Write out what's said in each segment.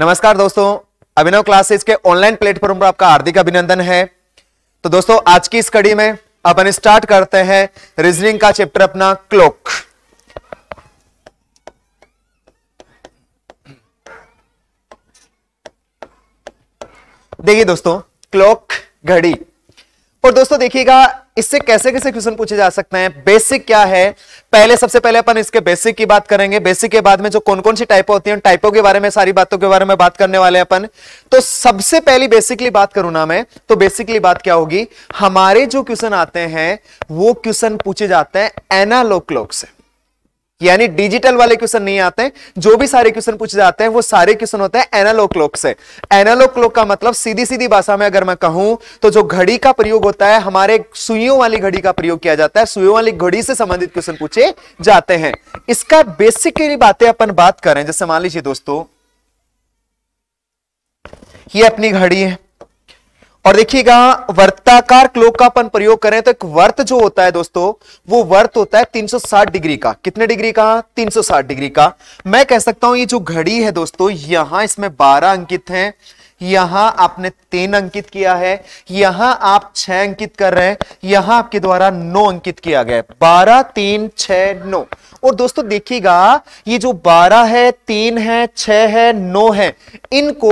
नमस्कार दोस्तों अभिनव क्लासेस के ऑनलाइन प्लेटफॉर्म पर आपका हार्दिक अभिनंदन है तो दोस्तों आज की कड़ी में अपन स्टार्ट करते हैं रीजनिंग का चैप्टर अपना क्लोक देखिए दोस्तों क्लोक घड़ी और दोस्तों देखिएगा इससे कैसे कैसे क्वेश्चन पूछे जा सकते हैं बेसिक क्या है पहले सबसे पहले अपन इसके बेसिक की बात करेंगे बेसिक के बाद में जो कौन कौन सी टाइप होती है टाइपों के बारे में सारी बातों के बारे में बात करने वाले हैं अपन तो सबसे पहली बेसिकली बात करूं ना मैं तो बेसिकली बात क्या होगी हमारे जो क्वेश्चन आते हैं वो क्वेश्चन पूछे जाते हैं एनालोग क्लॉक से यानी डिजिटल वाले क्वेश्चन नहीं आते हैं जो भी सारे क्वेश्चन पूछे जाते हैं वो सारे क्वेश्चन होते हैं एनालॉग क्लॉक से एनालॉग क्लॉक का मतलब सीधी सीधी भाषा में अगर मैं कहूं तो जो घड़ी का प्रयोग होता है हमारे सुइयों वाली घड़ी का प्रयोग किया जाता है सुइयों वाली घड़ी से संबंधित क्वेश्चन पूछे जाते हैं इसका बेसिकली बातें अपन बात करें जैसे मान लीजिए दोस्तों ये अपनी घड़ी है और देखिएगा वर्ताकार क्लोक का अपन प्रयोग करें तो एक वर्त जो होता है दोस्तों वो वर्त होता है 360 डिग्री का कितने डिग्री का 360 डिग्री का मैं कह सकता हूं ये जो घड़ी है दोस्तों यहां इसमें 12 अंकित हैं यहां आपने तीन अंकित किया है यहां आप छह अंकित कर रहे हैं यहां आपके द्वारा नौ अंकित किया गया है बारह तीन छ नौ और दोस्तों देखिएगा ये जो बारह है तीन है छह है नौ है इनको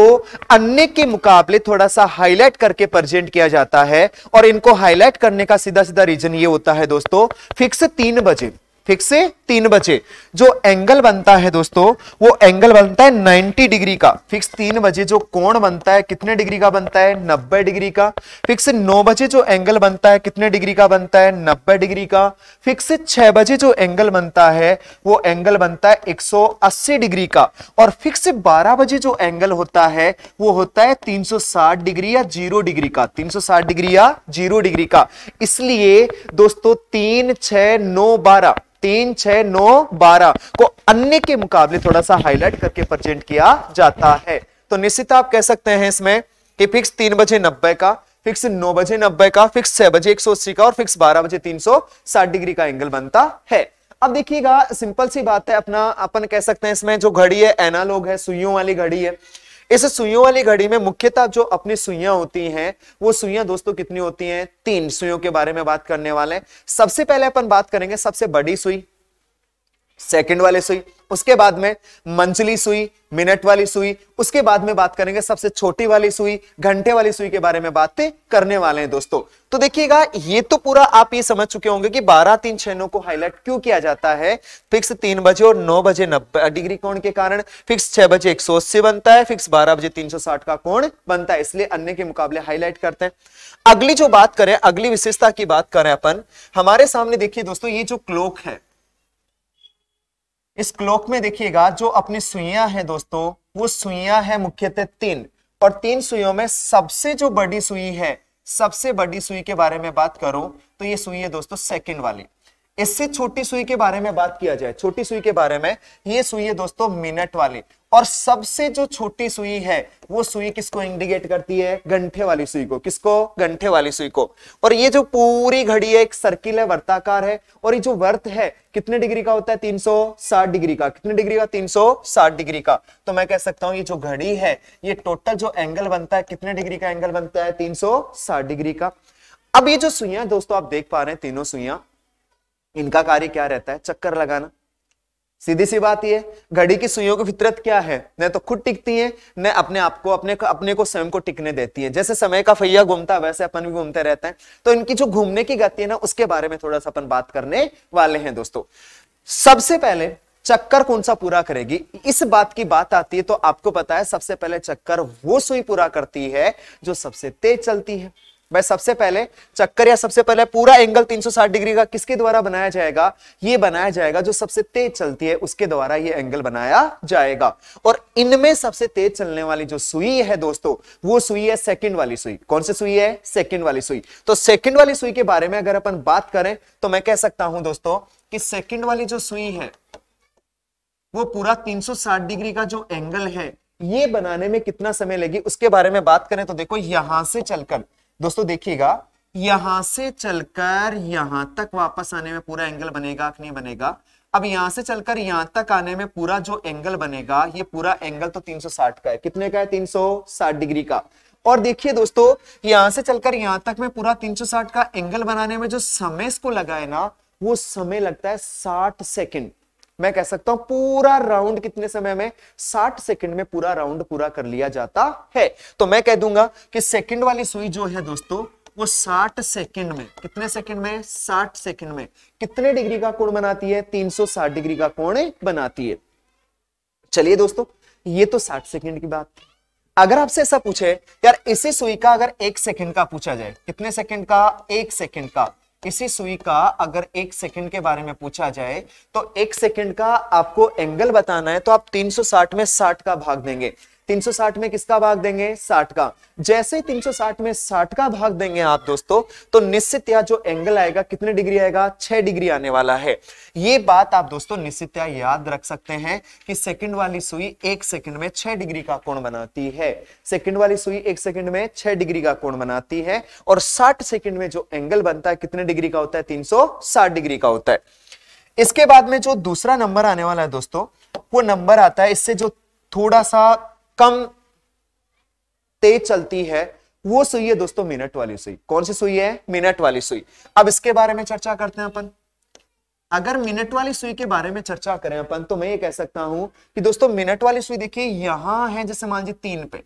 अन्य के मुकाबले थोड़ा सा हाईलाइट करके प्रेजेंट किया जाता है और इनको हाईलाइट करने का सीधा सीधा रीजन ये होता है दोस्तों फिक्स तीन बजे ठीक से तीन बचे जो एंगल बनता है दोस्तों वो एंगल बनता है 90 डिग्री का फिक्स तीन बजे जो कोण बनता है कितने डिग्री का बनता है 90 डिग्री का फिक्स नौ बजे जो एंगल बनता है कितने डिग्री का बनता है 90 डिग्री का फिक्स छह बजे जो एंगल बनता है वो एंगल बनता है 180 डिग्री का और फिक्स बारह बजे जो एंगल होता है वो होता है 360 डिग्री या जीरो डिग्री का 360 डिग्री या जीरो डिग्री का इसलिए दोस्तों तीन छह नौ बारह तीन छह नौ बारह को अन्य के मुकाबले थोड़ा सा हाईलाइट करके प्रेजेंट किया जाता है तो निश्चित आप कह सकते हैं इसमें कि फिक्स तीन बजे नब्बे का फिक्स नौ बजे नब्बे का फिक्स छह बजे एक सौ अस्सी का और फिक्स बारह बजे तीन सौ साठ डिग्री का एंगल बनता है अब देखिएगा सिंपल सी बात है अपना अपन कह सकते हैं इसमें जो घड़ी है एनालॉग है सुइयों वाली घड़ी है इस सुइयों वाली घड़ी में मुख्यतः जो अपनी सुइयां होती हैं वो सुइयां दोस्तों कितनी होती हैं तीन सुइयों के बारे में बात करने वाले हैं सबसे पहले अपन बात करेंगे सबसे बड़ी सुई सेकंड वाली सुई उसके बाद में मंचली सुई मिनट वाली सुई उसके बाद में बात करेंगे सबसे छोटी वाली सुई घंटे वाली सुई के बारे में बातें करने वाले हैं दोस्तों तो देखिएगा ये तो पूरा आप ये समझ चुके होंगे कि 12 तीन छह नौ को हाईलाइट क्यों किया जाता है फिक्स तीन बजे और नौ बजे नब्बे डिग्री कोण के कारण फिक्स छह बजे एक सौ अस्सी बनता है फिक्स बारह बजे तीन सौ साठ का कोण बनता है इसलिए अन्य के मुकाबले हाईलाइट करते हैं अगली जो बात करें अगली विशेषता की बात करें अपन हमारे सामने देखिए दोस्तों ये जो क्लोक है इस क्लोक में देखिएगा जो अपनी सुइया है दोस्तों वो सुइया है मुख्यतः तीन और तीन सुइयों में सबसे जो बड़ी सुई है सबसे बड़ी सुई के बारे में बात करूं तो ये सुई है दोस्तों सेकंड वाली इससे छोटी सुई के बारे में बात किया जाए छोटी सुई के बारे में ये सुई है दोस्तों मिनट वाली और सबसे जो छोटी सुई है वो सुई किसको इंडिकेट करती है घंटे वाली सुई को किसको घंटे वाली सुई को और ये जो पूरी घड़ी है एक सर्किल है वर्ताकार है और ये जो वर्त है कितने डिग्री का होता है 360 डिग्री का कितने डिग्री का 360 डिग्री का तो मैं कह सकता हूं ये जो घड़ी है ये टोटल जो एंगल बनता है कितने डिग्री का एंगल बनता है तीन डिग्री का अब ये जो सुइया दोस्तों आप देख पा रहे हैं तीनों सुइया इनका कार्य क्या रहता है चक्कर लगाना सीधी सी बात यह घड़ी की सुइयों की फितरत क्या है न तो खुद टिकती है न अपने आप को अपने अपने को स्वयं को टिकने देती है जैसे समय का फैया घूमता है वैसे अपन भी घूमते रहते हैं तो इनकी जो घूमने की गति है ना उसके बारे में थोड़ा सा अपन बात करने वाले हैं दोस्तों सबसे पहले चक्कर कौन सा पूरा करेगी इस बात की बात आती है तो आपको पता है सबसे पहले चक्कर वो सुई पूरा करती है जो सबसे तेज चलती है भाई सबसे पहले चक्कर या सबसे पहले पूरा एंगल 360 डिग्री का किसके द्वारा बनाया जाएगा ये बनाया जाएगा जो सबसे तेज चलती है उसके द्वारा ये एंगल बनाया जाएगा और इनमें सबसे तेज चलने वाली जो सुई है दोस्तों वो सुई है सेकंड वाली सुई कौन सी सुई है सेकंड वाली सुई तो सेकंड वाली सुई के बारे में अगर अपन बात करें तो मैं कह सकता हूं दोस्तों कि सेकेंड वाली जो सुई है वो पूरा तीन डिग्री का जो एंगल है ये बनाने में कितना समय लेगी उसके बारे में बात करें तो देखो यहां से चलकर दोस्तों देखिएगा यहां से चलकर यहां तक वापस आने में पूरा एंगल बनेगा कि नहीं बनेगा अब यहां से चलकर यहां तक आने में पूरा जो एंगल बनेगा ये पूरा एंगल तो 360 का है कितने का है 360 डिग्री का और देखिए दोस्तों यहां से चलकर यहां तक में पूरा 360 का एंगल बनाने में जो समय इसको लगा है ना वो समय लगता है 60 सेकंड मैं कह सकता हूं पूरा राउंड कितने समय में 60 सेकंड में पूरा राउंड पूरा कर लिया जाता है तो मैं कह दूंगा कि सेकंड वाली सुई जो है दोस्तों वो 60 सेकंड में कितने सेकंड में 60 सेकंड में कितने डिग्री का कोण बनाती है 360 डिग्री का कोण बनाती है चलिए दोस्तों ये तो साठ सेकंड की बात थी अगर आपसे ऐसा पूछे यार इसी सुई का अगर एक सेकंड का पूछा जाए कितने सेकंड का एक सेकंड का इसी सुई का अगर एक सेकंड के बारे में पूछा जाए तो एक सेकंड का आपको एंगल बताना है तो आप 360 में 60 का भाग देंगे 360 में किसका भाग देंगे 60 का जैसे ही 360 में 60 का भाग देंगे आप दोस्तों तो निश्चित या जो एंगल आएगा कितने डिग्री आएगा 6 डिग्री आने वाला है ये बात आप दोस्तों निश्चित या याद रख सकते हैं कि सेकंड वाली सुई एक सेकंड में 6 डिग्री का कोण बनाती है सेकंड वाली सुई एक सेकंड में छह डिग्री का कोण बनाती है और साठ सेकंड में जो एंगल बनता है कितने डिग्री का होता है तीन डिग्री का होता है इसके बाद में जो दूसरा नंबर आने वाला है दोस्तों वो नंबर आता है इससे जो थोड़ा सा कम तेज चलती है वो सुई है दोस्तों मिनट वाली सुई कौन सी सुई है मिनट वाली सुई अब इसके बारे में चर्चा करते हैं अपन अगर मिनट वाली सुई के बारे में चर्चा करें अपन तो मैं ये कह सकता हूं कि दोस्तों मिनट वाली सुई देखिए यहां है जैसे मान जी तीन पे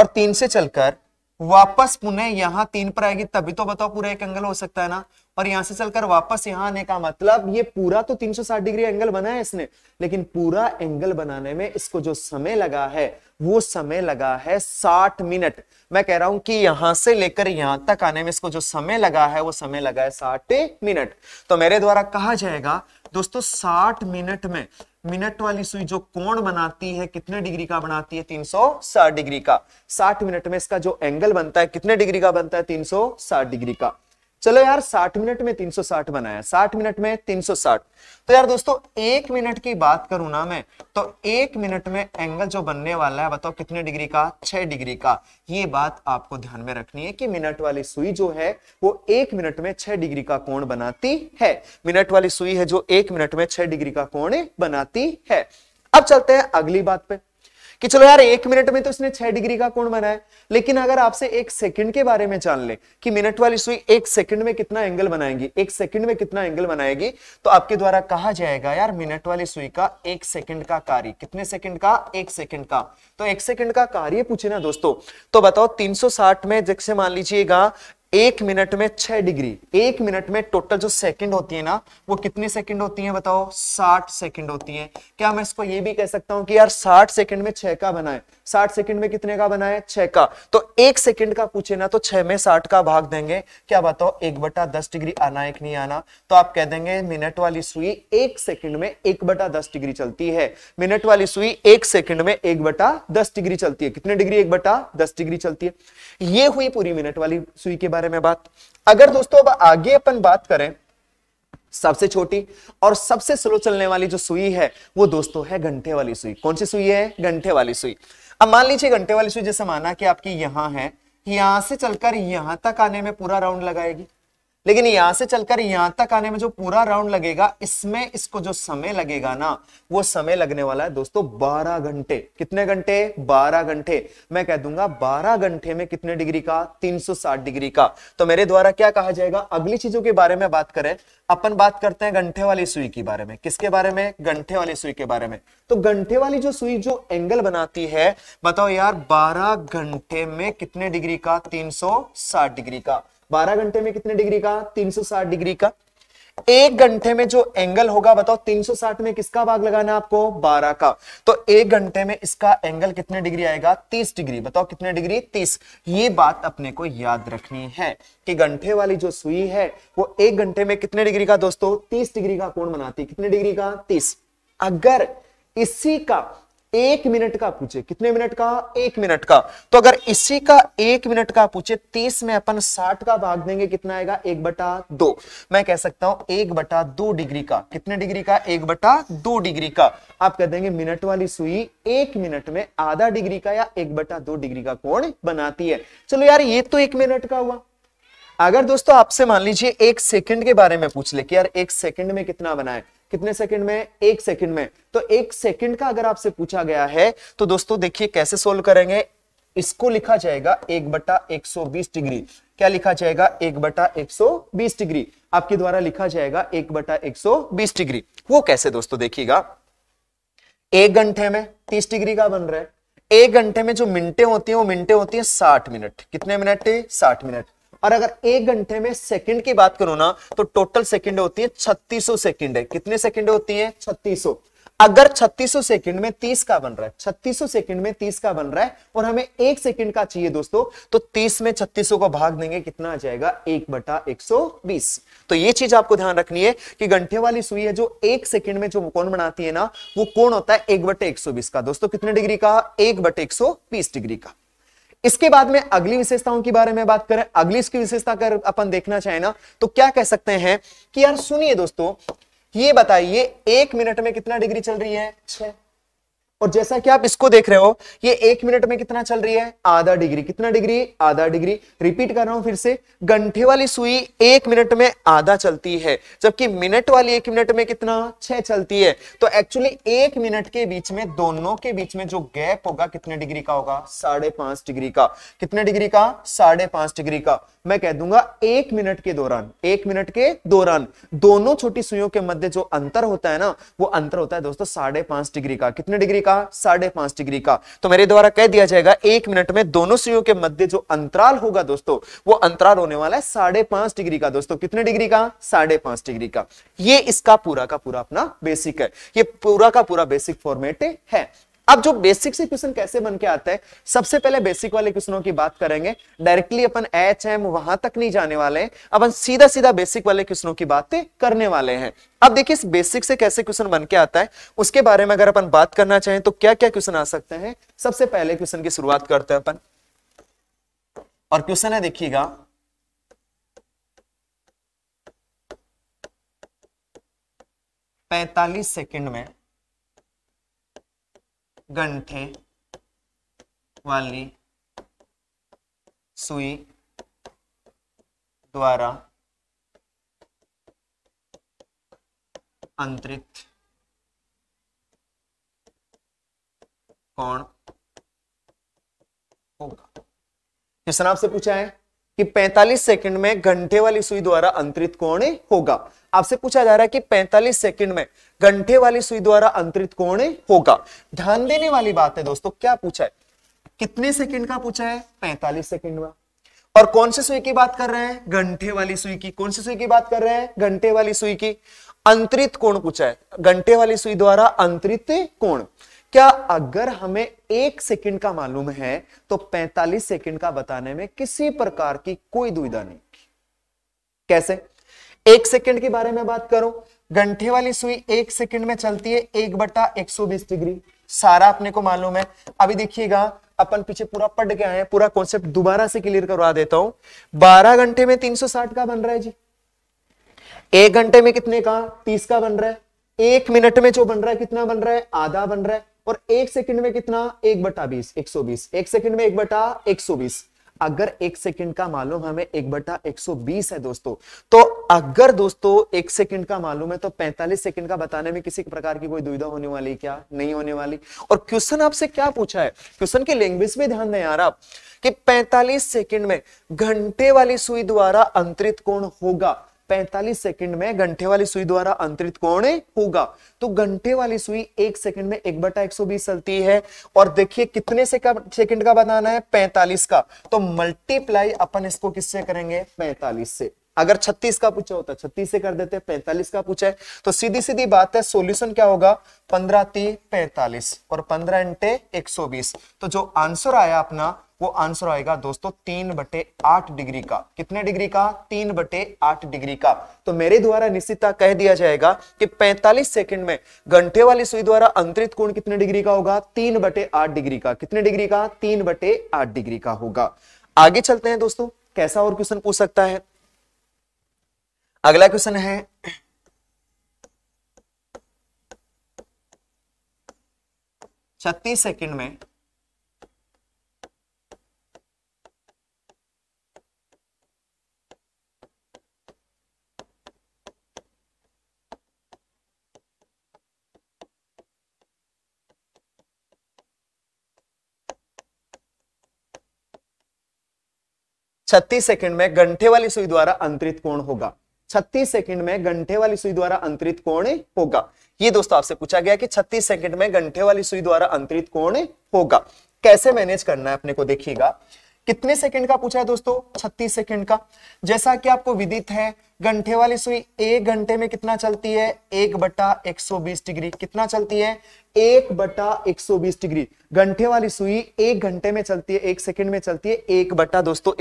और तीन से चलकर वापस पुनः यहाँ तीन पर आएगी तभी तो बताओ पूरा एक एंगल हो सकता है ना और यहां से चलकर वापस यहाँ आने का मतलब ये पूरा तो 360 डिग्री एंगल बना है इसने लेकिन पूरा एंगल बनाने में इसको जो समय लगा है वो समय लगा है 60 मिनट मैं कह रहा हूं कि यहां से लेकर यहां तक आने में इसको जो समय लगा है वो समय लगा है साठ मिनट तो मेरे द्वारा कहा जाएगा दोस्तों 60 मिनट में मिनट वाली सुई जो कोण बनाती है कितने डिग्री का बनाती है 360 डिग्री का 60 मिनट में इसका जो एंगल बनता है कितने डिग्री का बनता है 360 डिग्री का चलो यार 60 मिनट में 360 बनाया 60 मिनट में 360 तो यार दोस्तों एक मिनट की बात करूं ना मैं तो एक मिनट में एंगल जो बनने वाला है बताओ कितने डिग्री का छह डिग्री का ये बात आपको ध्यान में रखनी है कि मिनट वाली सुई जो है वो एक मिनट में छह डिग्री का कोण बनाती है मिनट वाली सुई है जो एक मिनट में छह डिग्री का कोण बनाती है अब चलते हैं अगली बात पे कि चलो यार एक मिनट में तो इसने छह डिग्री का कोण बनाया लेकिन अगर आपसे एक सेकंड के बारे में जान ले कि मिनट वाली सुई एक सेकंड में कितना एंगल बनाएगी एक सेकंड में कितना एंगल बनाएगी तो आपके द्वारा कहा जाएगा यार मिनट वाली सुई का एक सेकंड का कार्य कितने सेकंड का एक सेकंड का तो एक सेकंड का कार्य पूछे ना दोस्तों तो बताओ तीन में जैसे मान लीजिएगा एक मिनट में छह डिग्री एक मिनट में टोटल जो सेकंड होती है ना वो कितनी सेकंड होती है बताओ साठ सेकंड होती है क्या मैं इसको ये भी कह सकता हूं कि यार साठ सेकंड में छह का बनाए साठ सेकंड में कितने का बनाया छह का तो एक सेकंड का पूछे ना तो छह में साठ का भाग देंगे क्या बताओ एक बटा दस डिग्री आना एक नहीं आना तो आप कह देंगे मिनट वाली सुई एक सेकंड में एक बटा दस डिग्री चलती है मिनट वाली सुई एक सेकंड में एक बटा दस डिग्री चलती है कितने डिग्री एक बटा दस डिग्री चलती है ये हुई पूरी मिनट वाली सुई के बारे में बात अगर दोस्तों अब आगे अपन बात करें सबसे छोटी और सबसे स्लो चलने वाली जो सुई है वो दोस्तों है घंटे वाली सुई कौन सी सुई है घंटे वाली सुई अब मान लीजिए घंटे वाली सुई जैसे माना कि आपकी यहां है यहां से चलकर यहां तक आने में पूरा राउंड लगाएगी लेकिन यहां से चलकर यहां तक आने में जो पूरा राउंड लगेगा इसमें इसको जो समय लगेगा ना वो समय लगने वाला है दोस्तों 12 घंटे कितने घंटे 12 घंटे मैं कह दूंगा 12 घंटे में कितने डिग्री का 360 डिग्री का तो मेरे द्वारा क्या कहा जाएगा अगली चीजों के बारे में बात करें अपन बात करते हैं घंटे वाली सुई के बारे में किसके बारे में घंटे वाली सुई के बारे में तो घंटे वाली जो सुई जो एंगल बनाती है बताओ यार बारह घंटे में कितने डिग्री का तीन डिग्री का बारह घंटे में कितने डिग्री का 360 डिग्री का एक घंटे में जो एंगल होगा बताओ 360 में किसका भाग लगाना है आपको 12 का तो एक घंटे में इसका एंगल कितने डिग्री आएगा 30 डिग्री बताओ कितने डिग्री 30 ये बात अपने को याद रखनी है कि घंटे वाली जो सुई है वो एक घंटे में कितने डिग्री का दोस्तों 30 डिग्री का कोण बनाती है कितने डिग्री का 30 अगर इसी का एक मिनट का पूछे कितने मिनट का एक मिनट का तो अगर इसी का एक मिनट का पूछे तीस में अपन साठ का भाग देंगे कितना आएगा एक बटा दो मैं कह सकता हूं एक बटा दो डिग्री का कितने डिग्री का एक बटा दो डिग्री का आप कह देंगे मिनट वाली सुई एक मिनट में आधा डिग्री का या एक बटा दो डिग्री का कोण बनाती है चलो यार ये तो एक मिनट का हुआ अगर दोस्तों आपसे मान लीजिए एक सेकंड के बारे में पूछ ले कि यार एक सेकंड में कितना बनाए कितने सेकंड में एक सेकंड में तो एक सेकंड का अगर आपसे पूछा गया है तो दोस्तों देखिए कैसे सोल्व करेंगे इसको लिखा जाएगा एक बटा एक सौ बीस डिग्री क्या लिखा जाएगा एक बटा एक सौ बीस डिग्री आपके द्वारा लिखा जाएगा एक बटा एक सौ बीस डिग्री वो कैसे दोस्तों देखिएगा एक घंटे में तीस डिग्री का बन रहा है एक घंटे में जो मिनटें होती हैं वो मिनटें होती हैं साठ मिनट कितने मिनट साठ मिनट और अगर एक घंटे में सेकंड की बात करो ना तो टोटल सेकंड होती है छत्तीसो सेकंड है कितने सेकंड होती है छत्तीसो अगर छत्तीसो सेकंड में तीस का बन रहा है छत्तीसो सेकंड में तीस का बन रहा है और हमें एक सेकंड का चाहिए दोस्तों तो तीस में छत्तीसो को भाग देंगे कितना आ जाएगा एक बटा एक सौ बीस तो ये चीज आपको ध्यान रखनी है कि घंटे वाली सुई है जो एक सेकंड में जो कोण बनाती है ना वो कौन होता है एक बटे एक का दोस्तों कितने डिग्री का एक बटे डिग्री का इसके बाद में अगली विशेषताओं के बारे में बात करें अगली इसकी विशेषता अगर अपन देखना चाहे ना तो क्या कह सकते हैं कि यार सुनिए दोस्तों ये बताइए एक मिनट में कितना डिग्री चल रही है छह और जैसा कि आप इसको देख रहे हो ये एक मिनट में कितना चल रही है आधा डिग्री कितना डिग्री आधा डिग्री रिपीट कर रहा हूं फिर से घंटे वाली सुई एक मिनट में आधा चलती है जबकि मिनट वाली एक मिनट में कितना छह चलती है तो एक्चुअली एक मिनट के बीच में दोनों के बीच में जो गैप होगा कितने डिग्री का होगा साढ़े पांच डिग्री का कितने डिग्री का साढ़े पांच डिग्री का मैं कह दूंगा एक मिनट के दौरान एक मिनट के दौरान दोनों छोटी सुइयों के मध्य जो अंतर होता है ना वो अंतर होता है दोस्तों साढ़े पांच डिग्री का कितने डिग्री का साढ़े पांच डिग्री का तो मेरे द्वारा कह दिया जाएगा एक मिनट में दोनों सुइयों के मध्य जो अंतराल होगा दोस्तों वो अंतराल होने वाला है साढ़े पांच डिग्री का दोस्तों कितने डिग्री का साढ़े पांच डिग्री का ये इसका पूरा का पूरा अपना बेसिक है ये पूरा का पूरा बेसिक फॉर्मेट है अब जो बेसिक से क्वेश्चन कैसे बन के आते हैं सबसे पहले बेसिक वाले क्वेश्चनों की बात करेंगे डायरेक्टली अपन एच एम वहां तक नहीं जाने वाले हैं अपन सीधा सीधा बेसिक वाले क्वेश्चनों की बातें करने वाले हैं अब देखिए इस बेसिक से कैसे क्वेश्चन बन के आता है उसके बारे में अगर अपन बात करना चाहें तो क्या क्या क्वेश्चन आ सकते हैं सबसे पहले क्वेश्चन की शुरुआत करते हैं अपन और क्वेश्चन है देखिएगा पैतालीस सेकेंड में गंठे वाली सुई द्वारा अंतरित कौन होगा नाम आपसे पूछा है कि 45 सेकंड में घंटे वाली सुई द्वारा अंतरित कौन होगा आपसे पूछा जा रहा है कि 45 सेकंड में घंटे वाली सुई द्वारा अंतरित कोण होगा ध्यान देने वाली बात है दोस्तों क्या पूछा है कितने सेकंड का पूछा है पैंतालीस सेकंड में और कौन सी सुई की बात कर रहे हैं घंटे वाली सुई की कौन सी सुई की बात कर रहे हैं घंटे वाली सुई की अंतरित कोण पूछा है घंटे वाली सुई द्वारा अंतरित कोण क्या अगर हमें एक सेकंड का मालूम है तो 45 सेकंड का बताने में किसी प्रकार की कोई दुविधा नहीं कैसे एक सेकंड के बारे में बात करूं घंटे वाली सुई एक सेकंड में चलती है एक बटा एक डिग्री सारा अपने को मालूम है अभी देखिएगा अपन पीछे पूरा पढ़ के आए हैं पूरा कॉन्सेप्ट दोबारा से क्लियर करवा देता हूं बारह घंटे में 360 का बन रहा है जी एक घंटे में कितने का तीस का बन रहा है एक मिनट में जो बन रहा है कितना बन रहा है आधा बन रहा है और एक सेकंड में कितना एक बटा बीस एक सौ बीस एक सेकंड में एक बटा एक सौ बीस अगर एक सेकंड का मालूम हमें एक बटा एक सौ बीस है दोस्तों तो अगर दोस्तों एक सेकंड का मालूम है तो पैंतालीस सेकंड का बताने में किसी प्रकार की कोई दुविधा होने वाली क्या नहीं होने वाली और क्वेश्चन आपसे क्या पूछा है क्वेश्चन की लैंग्वेज में ध्यान दें यार आप कि 45 सेकंड में घंटे वाली सुई द्वारा अंतरित कोण होगा 45 सेकंड में घंटे वाली सुई द्वारा अंतरित कोण होगा तो घंटे वाली सुई एक सेकंड में एक बटा एक चलती है और देखिए कितने सेकंड का बताना है 45 का तो मल्टीप्लाई अपन इसको किससे करेंगे 45 से अगर 36 का पूछा होता तो 36 से कर देते 45 का पूछा है तो सीधी सीधी बात है सॉल्यूशन क्या होगा 15 ती 45 और 15 इंटे 120 तो जो आंसर आया अपना वो आंसर आएगा दोस्तों तीन बटे आठ डिग्री का कितने डिग्री का तीन बटे आठ डिग्री का तो मेरे द्वारा निश्चितता कह दिया जाएगा कि 45 सेकंड में घंटे वाली सुई द्वारा अंतरित कोण कितने डिग्री का होगा तीन बटे आठ डिग्री का कितने डिग्री का तीन बटे आठ डिग्री का होगा आगे चलते हैं दोस्तों कैसा और क्वेश्चन पूछ सकता है अगला क्वेश्चन है छत्तीस सेकंड में छत्तीस सेकंड में घंटे वाली सुई द्वारा अंतरित कोण होगा छत्तीस सेकंड में घंटे वाली सुई द्वारा अंतरित कोण होगा ये दोस्तों आपसे पूछा गया कि छत्तीस सेकंड में घंटे वाली सुई द्वारा अंतरित कोण होगा कैसे मैनेज करना है अपने को देखिएगा कितने सेकंड का पूछा है दोस्तों 36 सेकंड का जैसा कि आपको विदित है घंटे वाली सुई एक घंटे में कितना चलती है एक बटा बीस डिग्री कितना चलती है एक बटा बीस डिग्री घंटे वाली सुई एक घंटे में चलती है एक सेकंड में चलती है एक बटा दोस्तों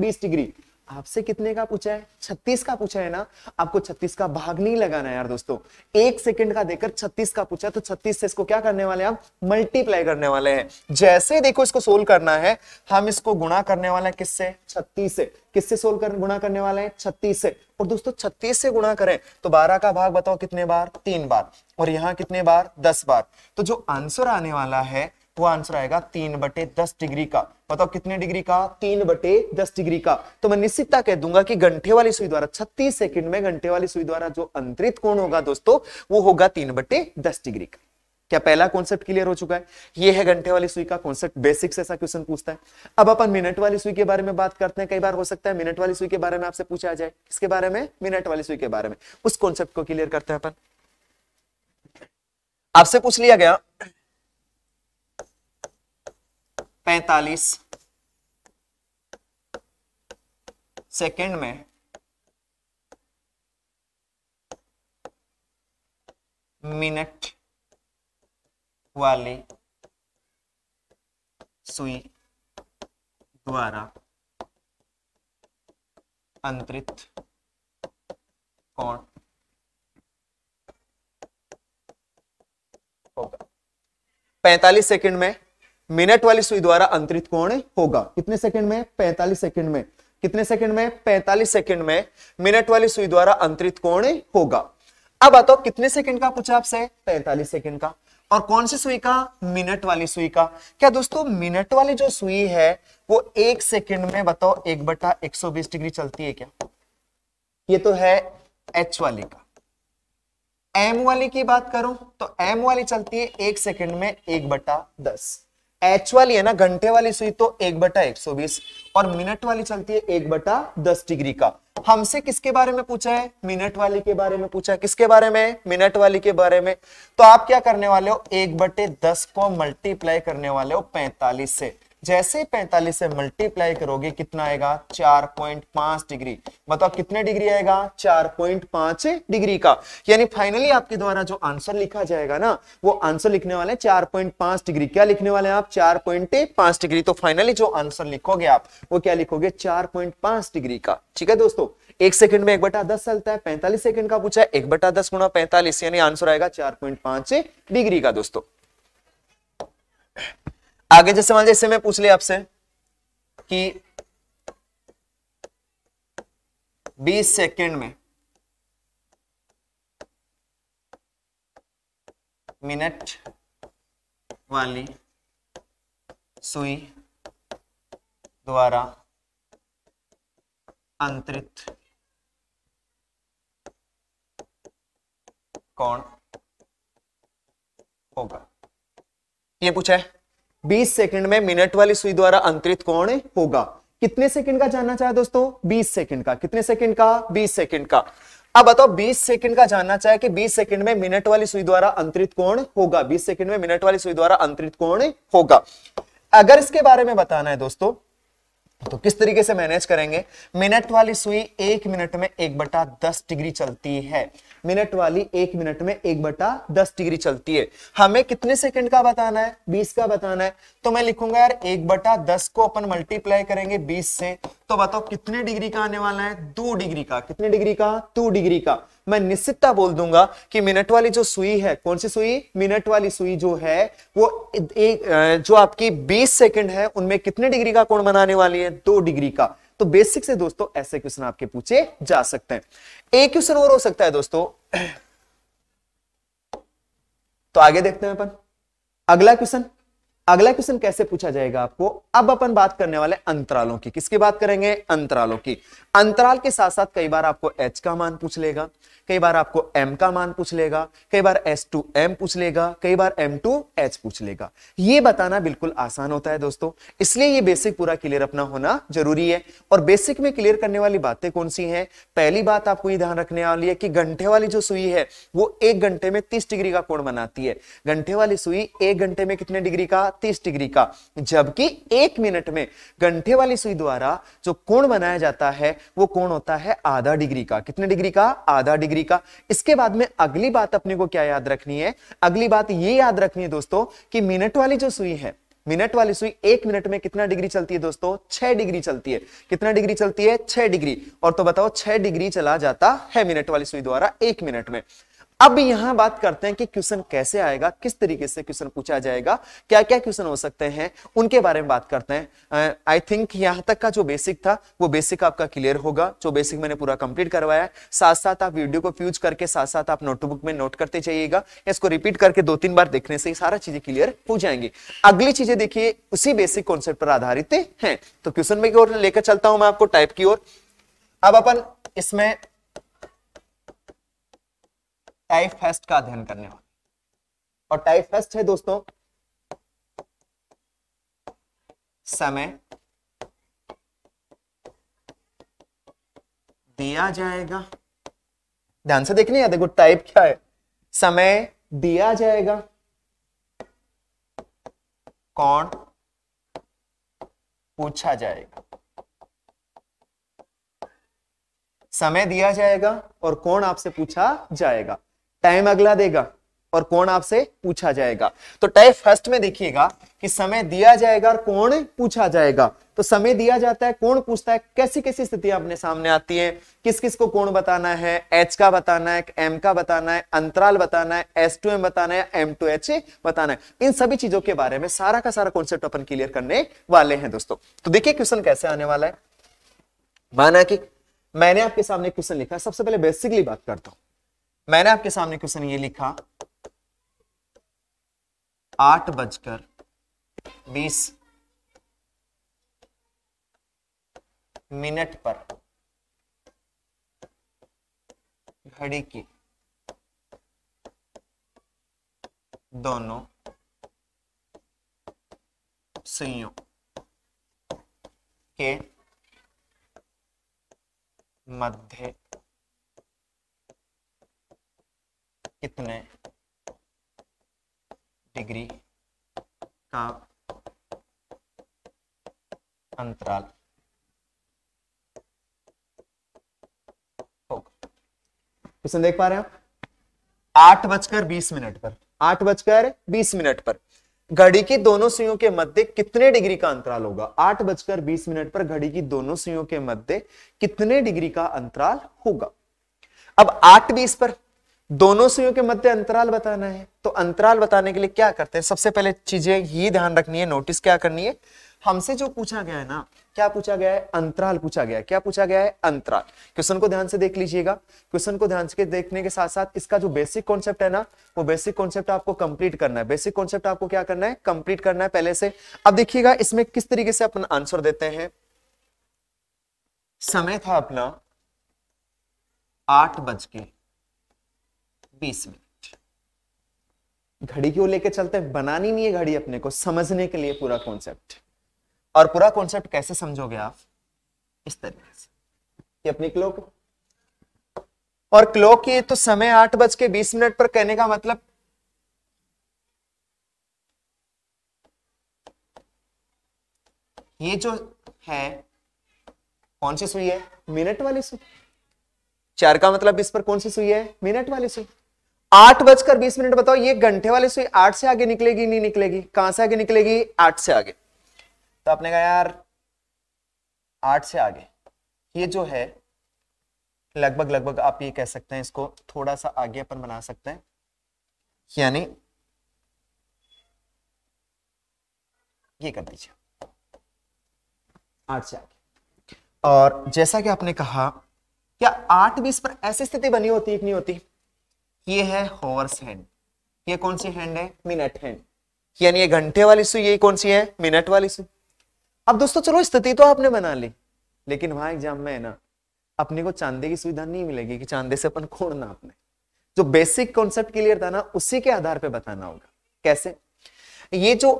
बीस डिग्री आपसे कितने का पूछा है छत्तीस का पूछा है ना आपको छत्तीस का भाग नहीं लगाना यार दोस्तों एक सेकंड का देकर छत्तीस का पूछा तो छत्तीस से इसको क्या करने वाले आप मल्टीप्लाई करने वाले हैं जैसे देखो इसको सोल्व करना है हम इसको गुणा करने वाले हैं किससे छत्तीस से किससे सोल्व कर गुणा करने वाले हैं छत्तीस से और दोस्तों छत्तीस से गुणा करें तो बारह का भाग बताओ कितने बार तीन बार और यहाँ कितने बार दस बार तो जो आंसर आने वाला है वो आंसर आएगा तीन बटे दस डिग्री का बताओ कितने डिग्री का तीन बटे दस डिग्री का तो मैं निश्चितता कह दूंगा कि घंटे वाली सुई द्वारा छत्तीस सेकंड में घंटे वाली सुई द्वारा जो अंतरित कोण होगा दोस्तों वो होगा तीन बटे दस डिग्री का क्या पहला कॉन्सेप्ट क्लियर हो चुका है ये है घंटे वाली सुई का कॉन्सेप्ट बेसिक ऐसा क्वेश्चन पूछता है अब अपन मिनट वाली सुई के बारे में बात करते हैं कई बार हो सकता है मिनट वाली सुई के बारे में आपसे पूछा जाए किसके बारे में मिनट वाली सुई के बारे में उस कॉन्सेप्ट को क्लियर करते हैं अपन आपसे पूछ लिया गया पैतालीस सेकेंड में मिनट वाली सुई द्वारा अंतरित कौन होगा 45 सेकंड में मिनट वाली सुई द्वारा अंतरित कोण होगा कितने सेकंड में 45 सेकंड में कितने सेकंड में 45 सेकंड में मिनट वाली सुई द्वारा अंतरित कोण होगा अब आता कितने सेकंड का पूछा आपसे 45 सेकंड का और कौन सी सुई का मिनट वाली सुई का क्या दोस्तों मिनट वाली जो सुई है वो एक सेकंड में बताओ एक बटा एक डिग्री चलती है क्या ये तो है एच वाली का एम वाली की बात करूं तो एम वाली चलती है एक सेकंड में एक बटा दस एच वाली है ना घंटे वाली सुई तो एक बटा एक सौ बीस और मिनट वाली चलती है एक बटा दस डिग्री का हमसे किसके बारे में पूछा है मिनट वाली के बारे में पूछा है किसके बारे में मिनट वाली के बारे में तो आप क्या करने वाले हो एक बटे दस को मल्टीप्लाई करने वाले हो पैंतालीस से जैसे 45 से मल्टीप्लाई करोगे कितना आएगा 4.5 डिग्री बताओ मतलब कितने डिग्री आएगा 4.5 डिग्री का यानी फाइनली आपके द्वारा जो आंसर लिखा जाएगा ना वो आंसर लिखने वाले 4.5 डिग्री क्या लिखने वाले हैं आप 4.5 डिग्री तो फाइनली जो आंसर लिखोगे आप वो क्या लिखोगे 4.5 डिग्री का ठीक है दोस्तों एक सेकंड में एक बटा दस चलता है पैंतालीस सेकंड का पूछा है एक बटा दस गुणा पैंतालीस यानी आंसर आएगा चार पॉइंट पांच डिग्री का दोस्तों आगे जैसे मान जैसे मैं पूछ लिया आपसे कि 20 सेकंड में मिनट वाली सुई द्वारा अंतरित कौन होगा ये पूछा है बीस सेकंड में मिनट वाली सुई द्वारा अंतरित कोण होगा कितने सेकंड का जानना चाहे दोस्तों 20 सेकंड का कितने सेकंड का 20 सेकंड का अब बताओ 20 सेकंड का जानना चाहे कि 20 सेकंड में मिनट वाली सुई द्वारा अंतरित कोण होगा 20 सेकंड में मिनट वाली सुई द्वारा अंतरित कोण होगा अगर इसके बारे में बताना है दोस्तों तो किस तरीके से मैनेज करेंगे मिनट वाली सुई एक मिनट में एक बटा दस डिग्री चलती है मिनट वाली एक मिनट में एक बटा दस डिग्री चलती है हमें कितने सेकंड का बताना है बीस का बताना है तो मैं लिखूंगा यार एक बटा दस को अपन मल्टीप्लाई करेंगे बीस से तो बताओ कितने डिग्री का आने वाला है दो डिग्री का कितने डिग्री का दो डिग्री का मैं निश्चितता बोल दूंगा कि मिनट वाली जो सुई है कौन सी सुई मिनट वाली सुई जो है वो एक जो आपकी 20 सेकंड है उनमें कितने डिग्री का कोण बनाने वाली है दो डिग्री का तो बेसिक से दोस्तों ऐसे क्वेश्चन आपके पूछे जा सकते हैं एक क्वेश्चन और हो सकता है दोस्तों तो आगे देखते हैं अपन अगला क्वेश्चन अगला क्वेश्चन कैसे पूछा जाएगा आपको अब अपन बात करने वाले अंतरालों की किसकी बात करेंगे अंतरालों की अंतराल के साथ साथ कई बार आपको एच का मान पूछ लेगा कई बार आपको m का मान पूछ लेगा कई बार एस टू एम पूछ लेगा कई बार एम टू एच पूछ लेगा ये बताना बिल्कुल आसान होता है दोस्तों इसलिए ये बेसिक पूरा क्लियर अपना होना जरूरी है और बेसिक में क्लियर करने वाली बातें कौन सी हैं पहली बात आपको ये ध्यान रखने वाली है कि घंटे वाली जो सुई है वो एक घंटे में तीस डिग्री का कोण बनाती है घंटे वाली सुई एक घंटे में कितने डिग्री का तीस डिग्री का जबकि एक मिनट में घंटे वाली सुई द्वारा जो कोण बनाया जाता है वो कोण होता है आधा डिग्री का कितने डिग्री का आधा डिग्री अमेरिका इसके बाद में अगली बात अपने को क्या याद रखनी है अगली बात ये याद रखनी है दोस्तों कि मिनट वाली जो सुई है मिनट वाली सुई एक मिनट में कितना डिग्री चलती है दोस्तों छह डिग्री चलती है कितना डिग्री चलती है छह डिग्री और तो बताओ छह डिग्री चला जाता है मिनट वाली सुई द्वारा एक मिनट में अब यहां बात करते हैं कि क्वेश्चन कैसे आएगा किस तरीके से क्वेश्चन पूछा जाएगा क्या क्या क्वेश्चन हो सकते हैं उनके बारे में बात करते हैं आई थिंक यहां तक का जो बेसिक था वो बेसिक आपका क्लियर होगा जो बेसिक मैंने पूरा कंप्लीट करवाया साथ साथ आप वीडियो को फ्यूज करके साथ साथ आप नोटबुक में नोट करते जाइएगा इसको रिपीट करके दो तीन बार देखने से ही सारा चीजें क्लियर हो जाएंगी अगली चीजें देखिए उसी बेसिक कॉन्सेप्ट पर आधारित है तो क्वेश्चन में लेकर चलता हूं मैं आपको टाइप की ओर अब अपन इसमें टाइप फेस्ट का अध्ययन करने वाले और टाइप फेस्ट है दोस्तों समय दिया जाएगा ध्यान से देखने देखो टाइप क्या है समय दिया जाएगा कौन पूछा जाएगा समय दिया जाएगा और कौन आपसे पूछा जाएगा टाइम अगला देगा और कौन आपसे पूछा जाएगा तो टाइप फर्स्ट में देखिएगा कि समय दिया जाएगा और कौन पूछा जाएगा तो समय दिया जाता है कौन पूछता है कैसी कैसी स्थितियां अपने सामने आती हैं किस किस को कौन बताना है एच का बताना है एम का बताना है अंतराल बताना है एस टू एम बताना है एम टू एच बताना है इन सभी चीजों के बारे में सारा का सारा कॉन्सेप्ट अपन क्लियर करने वाले हैं दोस्तों तो देखिए क्वेश्चन कैसे आने वाला है माना कि मैंने आपके सामने क्वेश्चन लिखा सबसे पहले बेसिकली बात करता हूं मैंने आपके सामने क्वेश्चन ये लिखा आठ बजकर बीस मिनट पर घड़ी की दोनों सुइयों के मध्य कितने डिग्री का अंतराल होगा देख पा रहे हैं आप आठ बजकर बीस मिनट पर आठ बजकर बीस मिनट पर घड़ी की दोनों सुइयों के मध्य कितने डिग्री का अंतराल होगा आठ बजकर बीस मिनट पर घड़ी की दोनों सुइयों के मध्य कितने डिग्री का अंतराल होगा अब आठ बीस पर दोनों सुइयों के मध्य अंतराल बताना है तो अंतराल बताने के लिए क्या करते हैं सबसे पहले चीजें ये ध्यान रखनी है नोटिस क्या करनी है हमसे जो पूछा गया है ना क्या पूछा गया है अंतराल पूछा गया है क्या पूछा गया है अंतराल क्वेश्चन को ध्यान से देख लीजिएगा क्वेश्चन को ध्यान से देखने के साथ साथ इसका जो बेसिक कॉन्सेप्ट है ना वो बेसिक कॉन्सेप्ट आपको कंप्लीट करना है बेसिक कॉन्सेप्ट आपको क्या करना है कंप्लीट करना है पहले से अब देखिएगा इसमें किस तरीके से अपना आंसर देते हैं समय था अपना आठ बज के बीस मिनट घड़ी क्यों लेके चलते हैं बनानी नहीं है घड़ी अपने को समझने के लिए पूरा कॉन्सेप्ट और पूरा कॉन्सेप्ट कैसे समझोगे आप इस तरीके से कि अपनी क्लॉक और क्लॉक की तो समय आठ बज के बीस मिनट पर कहने का मतलब ये जो है कौन सी सुई है मिनट वाली सुई चार का मतलब इस पर कौन सी सुई है मिनट वाली सुई आठ बजकर बीस मिनट बताओ ये घंटे वाले सुई आठ से आगे निकलेगी नहीं निकलेगी कहां से आगे निकलेगी आठ से आगे तो आपने कहा यार आठ से आगे ये जो है लगभग लगभग आप ये कह सकते हैं इसको थोड़ा सा आगे अपन बना सकते हैं यानी ये कर दीजिए आठ से आगे और जैसा कि आपने कहा क्या आठ बीस पर ऐसी स्थिति बनी होती नहीं होती ये है हॉर्स हैंड ये कौन सी हैंड है मिनट हैंड यानी ये घंटे वाली सुई ये कौन सी है मिनट वाली सुई अब दोस्तों चलो स्थिति तो आपने बना ली लेकिन वहां एग्जाम में है ना अपने को चांदी की सुविधा नहीं मिलेगी कि चांदी से अपन खोड़ना आपने जो बेसिक कॉन्सेप्ट क्लियर था ना उसी के आधार पे बताना होगा कैसे ये जो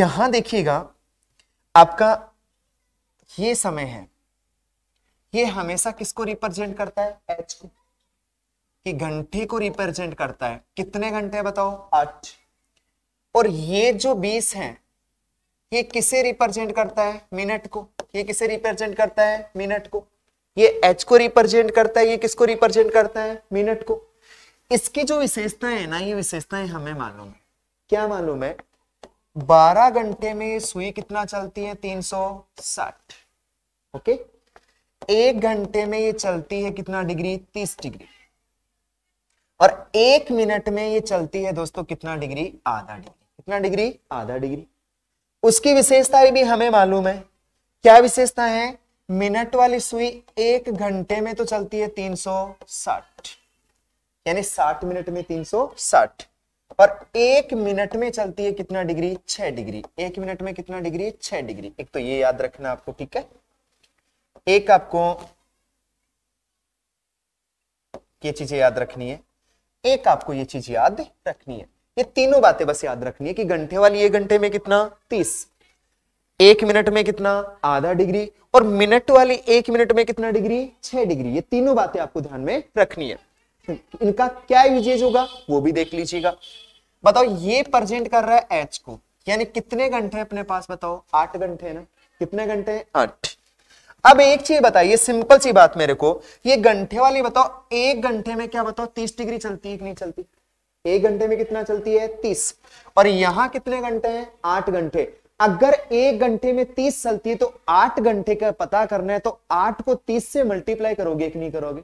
यहां देखिएगा आपका ये समय है ये हमेशा किसको रिप्रेजेंट करता है एच को कि घंटे को रिप्रेजेंट करता है कितने घंटे बताओ आठ और ये जो बीस है ये किसे रिप्रेजेंट करता है मिनट को ये किसे रिप्रेजेंट करता है मिनट को ये एच को रिप्रेजेंट करता है ये किसको रिप्रेजेंट करता है मिनट को इसकी जो विशेषता है ना ये विशेषताएं हमें मालूम है क्या मालूम है बारह घंटे में सुई कितना चलती है तीन सौ साठ ओके एक घंटे में ये चलती है कितना डिग्री तीस डिग्री और एक मिनट में ये चलती है दोस्तों कितना डिग्री आधा डिग्री कितना डिग्री आधा डिग्री उसकी विशेषताएं भी हमें मालूम है क्या विशेषता है मिनट वाली सुई एक घंटे में तो चलती है 360 यानी 60 मिनट में 360 और एक मिनट में चलती है कितना डिग्री छह डिग्री एक मिनट में कितना डिग्री छह डिग्री एक तो ये याद रखना आपको ठीक है एक आपको ये चीजें याद रखनी है एक आपको ये चीज याद रखनी है ये तीनों बातें बस याद रखनी है कि घंटे वाली एक घंटे में कितना तीस एक मिनट में कितना आधा डिग्री और मिनट वाली एक मिनट में कितना डिग्री छह डिग्री ये तीनों बातें आपको ध्यान में रखनी है इनका क्या यूजेज होगा वो भी देख लीजिएगा बताओ ये प्रेजेंट कर रहा है एच को यानी कितने घंटे अपने पास बताओ आठ घंटे ना कितने घंटे आठ अब एक चीज बताइए सिंपल सी बात मेरे को ये घंटे वाली बताओ एक घंटे में क्या बताओ तीस डिग्री चलती है कि नहीं चलती एक घंटे में कितना चलती है तीस और यहां कितने घंटे हैं आठ घंटे अगर एक घंटे में तीस चलती है तो आठ घंटे का पता करना है तो आठ को तीस से मल्टीप्लाई करोगे कि नहीं करोगे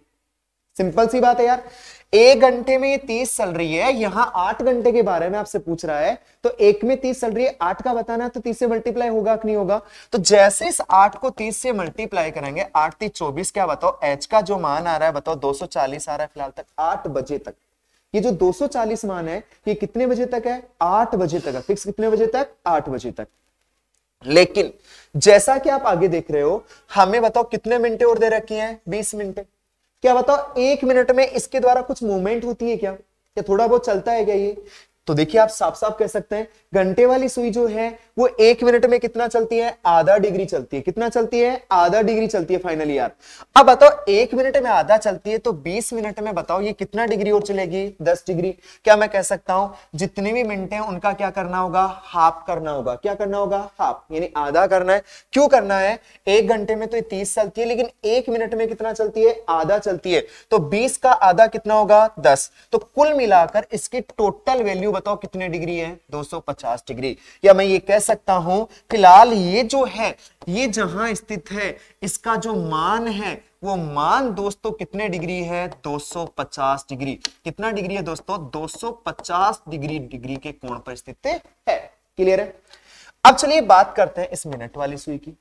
सिंपल सी बात है यार एक घंटे में ये तीस चल रही है यहां आठ घंटे के बारे में आपसे पूछ रहा है तो एक में तीस चल रही है आठ का बताना तो तीस से मल्टीप्लाई होगा कि नहीं होगा तो जैसे इस आठ को तीस से मल्टीप्लाई करेंगे आठ तीस चौबीस क्या बताओ एच का जो मान आ रहा है बताओ 240 आ रहा है फिलहाल तक आठ बजे तक ये जो 240 मान है ये कितने बजे तक है आठ बजे तक है फिक्स कितने बजे तक आठ बजे तक लेकिन जैसा कि आप आगे देख रहे हो हमें बताओ कितने मिनटे और दे रखी हैं बीस मिनटे क्या बताओ एक मिनट में इसके द्वारा कुछ मूवमेंट होती है क्या क्या थोड़ा बहुत चलता है क्या ये तो देखिए आप साफ साफ कह सकते हैं घंटे वाली सुई जो है वो एक मिनट में कितना चलती है आधा डिग्री चलती है कितना चलती है आधा डिग्री चलती है फाइनली यार अब बताओ एक मिनट में आधा चलती है तो बीस मिनट में बताओ ये कितना डिग्री और चलेगी दस डिग्री क्या मैं कह सकता हूं जितने भी मिनट है उनका क्या करना होगा हाफ करना होगा क्या करना होगा हाफ यानी आधा करना है क्यों करना है एक घंटे में तो ये तीस चलती है लेकिन एक मिनट में कितना चलती है आधा चलती है तो बीस का आधा कितना होगा दस तो कुल मिलाकर इसकी टोटल वैल्यू वैल्यू बताओ कितने डिग्री है 250 डिग्री या मैं ये कह सकता हूं फिलहाल ये जो है ये जहां स्थित है इसका जो मान है वो मान दोस्तों कितने डिग्री है 250 डिग्री कितना डिग्री है दोस्तों 250 डिग्री डिग्री के कोण पर स्थित है क्लियर है अब चलिए बात करते हैं इस मिनट वाली सुई की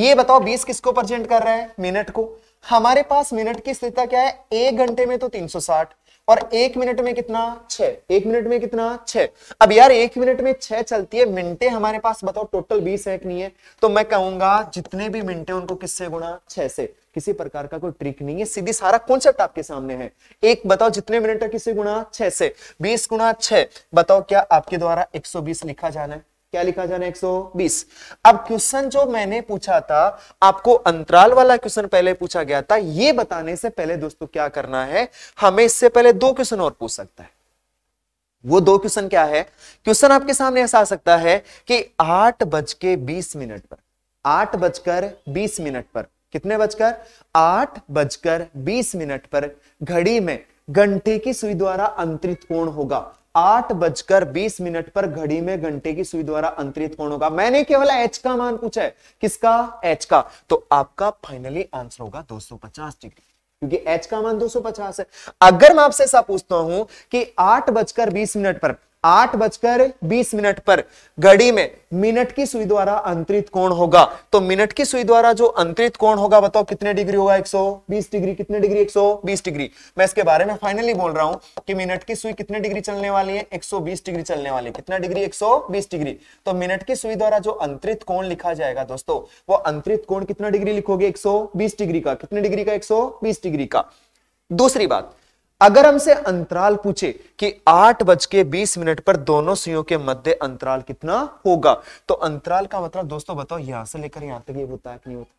ये बताओ 20 किसको प्रेजेंट कर रहा है मिनट को हमारे पास मिनट की स्थिरता क्या है एक घंटे में तो 360 और एक मिनट में कितना छ एक मिनट में कितना छ अब यार एक मिनट में छह चलती है मिनटे हमारे पास बताओ टोटल बीस है कि नहीं है तो मैं कहूंगा जितने भी मिनटे उनको किससे गुणा छह से किसी प्रकार का कोई ट्रिक नहीं है सीधी सारा कॉन्सेप्ट आपके सामने है एक बताओ जितने मिनट है किससे गुणा छह से बीस गुणा छह बताओ क्या आपके द्वारा एक लिखा जाना है क्या लिखा जाना 120 तो? अब क्वेश्चन जो मैंने पूछा था आपको अंतराल वाला क्वेश्चन पहले पूछा गया था ये बताने से पहले दोस्तों क्या करना है हमें इससे पहले दो क्वेश्चन और पूछ सकता है वो दो क्वेश्चन क्या है क्वेश्चन आपके सामने ऐसा आ सकता है कि आठ बज के बीस मिनट पर आठ बजकर बीस मिनट पर कितने बजकर आठ बजकर बीस मिनट पर घड़ी में घंटे की सुई द्वारा अंतरित कोण होगा आठ बजकर बीस मिनट पर घड़ी में घंटे की सुई द्वारा अंतरित कोण होगा मैंने केवल एच का मान पूछा है किसका एच का तो आपका फाइनली आंसर होगा 250 डिग्री क्योंकि एच का मान 250 है अगर मैं आपसे ऐसा पूछता हूं कि आठ बजकर बीस मिनट पर आठ बजकर बीस मिनट पर घड़ी में मिनट की सुई द्वारा अंतरित कोण होगा तो मिनट की सुई द्वारा जो अंतरित कोण होगा बताओ कितने डिग्री होगा 120 डिग्री कितने डिग्री 120 डिग्री मैं इसके बारे में फाइनली बोल रहा हूं कि मिनट की सुई कितने डिग्री चलने वाली है 120 डिग्री चलने वाली है कितना डिग्री 120 डिग्री तो मिनट की सुई द्वारा जो अंतरित कोण लिखा जाएगा दोस्तों वो अंतरित कोण कितना डिग्री लिखोगे एक डिग्री का कितने डिग्री का एक डिग्री का दूसरी बात अगर हमसे अंतराल पूछे कि आठ बज के बीस मिनट पर दोनों सुइयों के मध्य अंतराल कितना होगा तो अंतराल का मतलब दोस्तों बताओ यहां से लेकर यहां तक ये होता है नहीं होता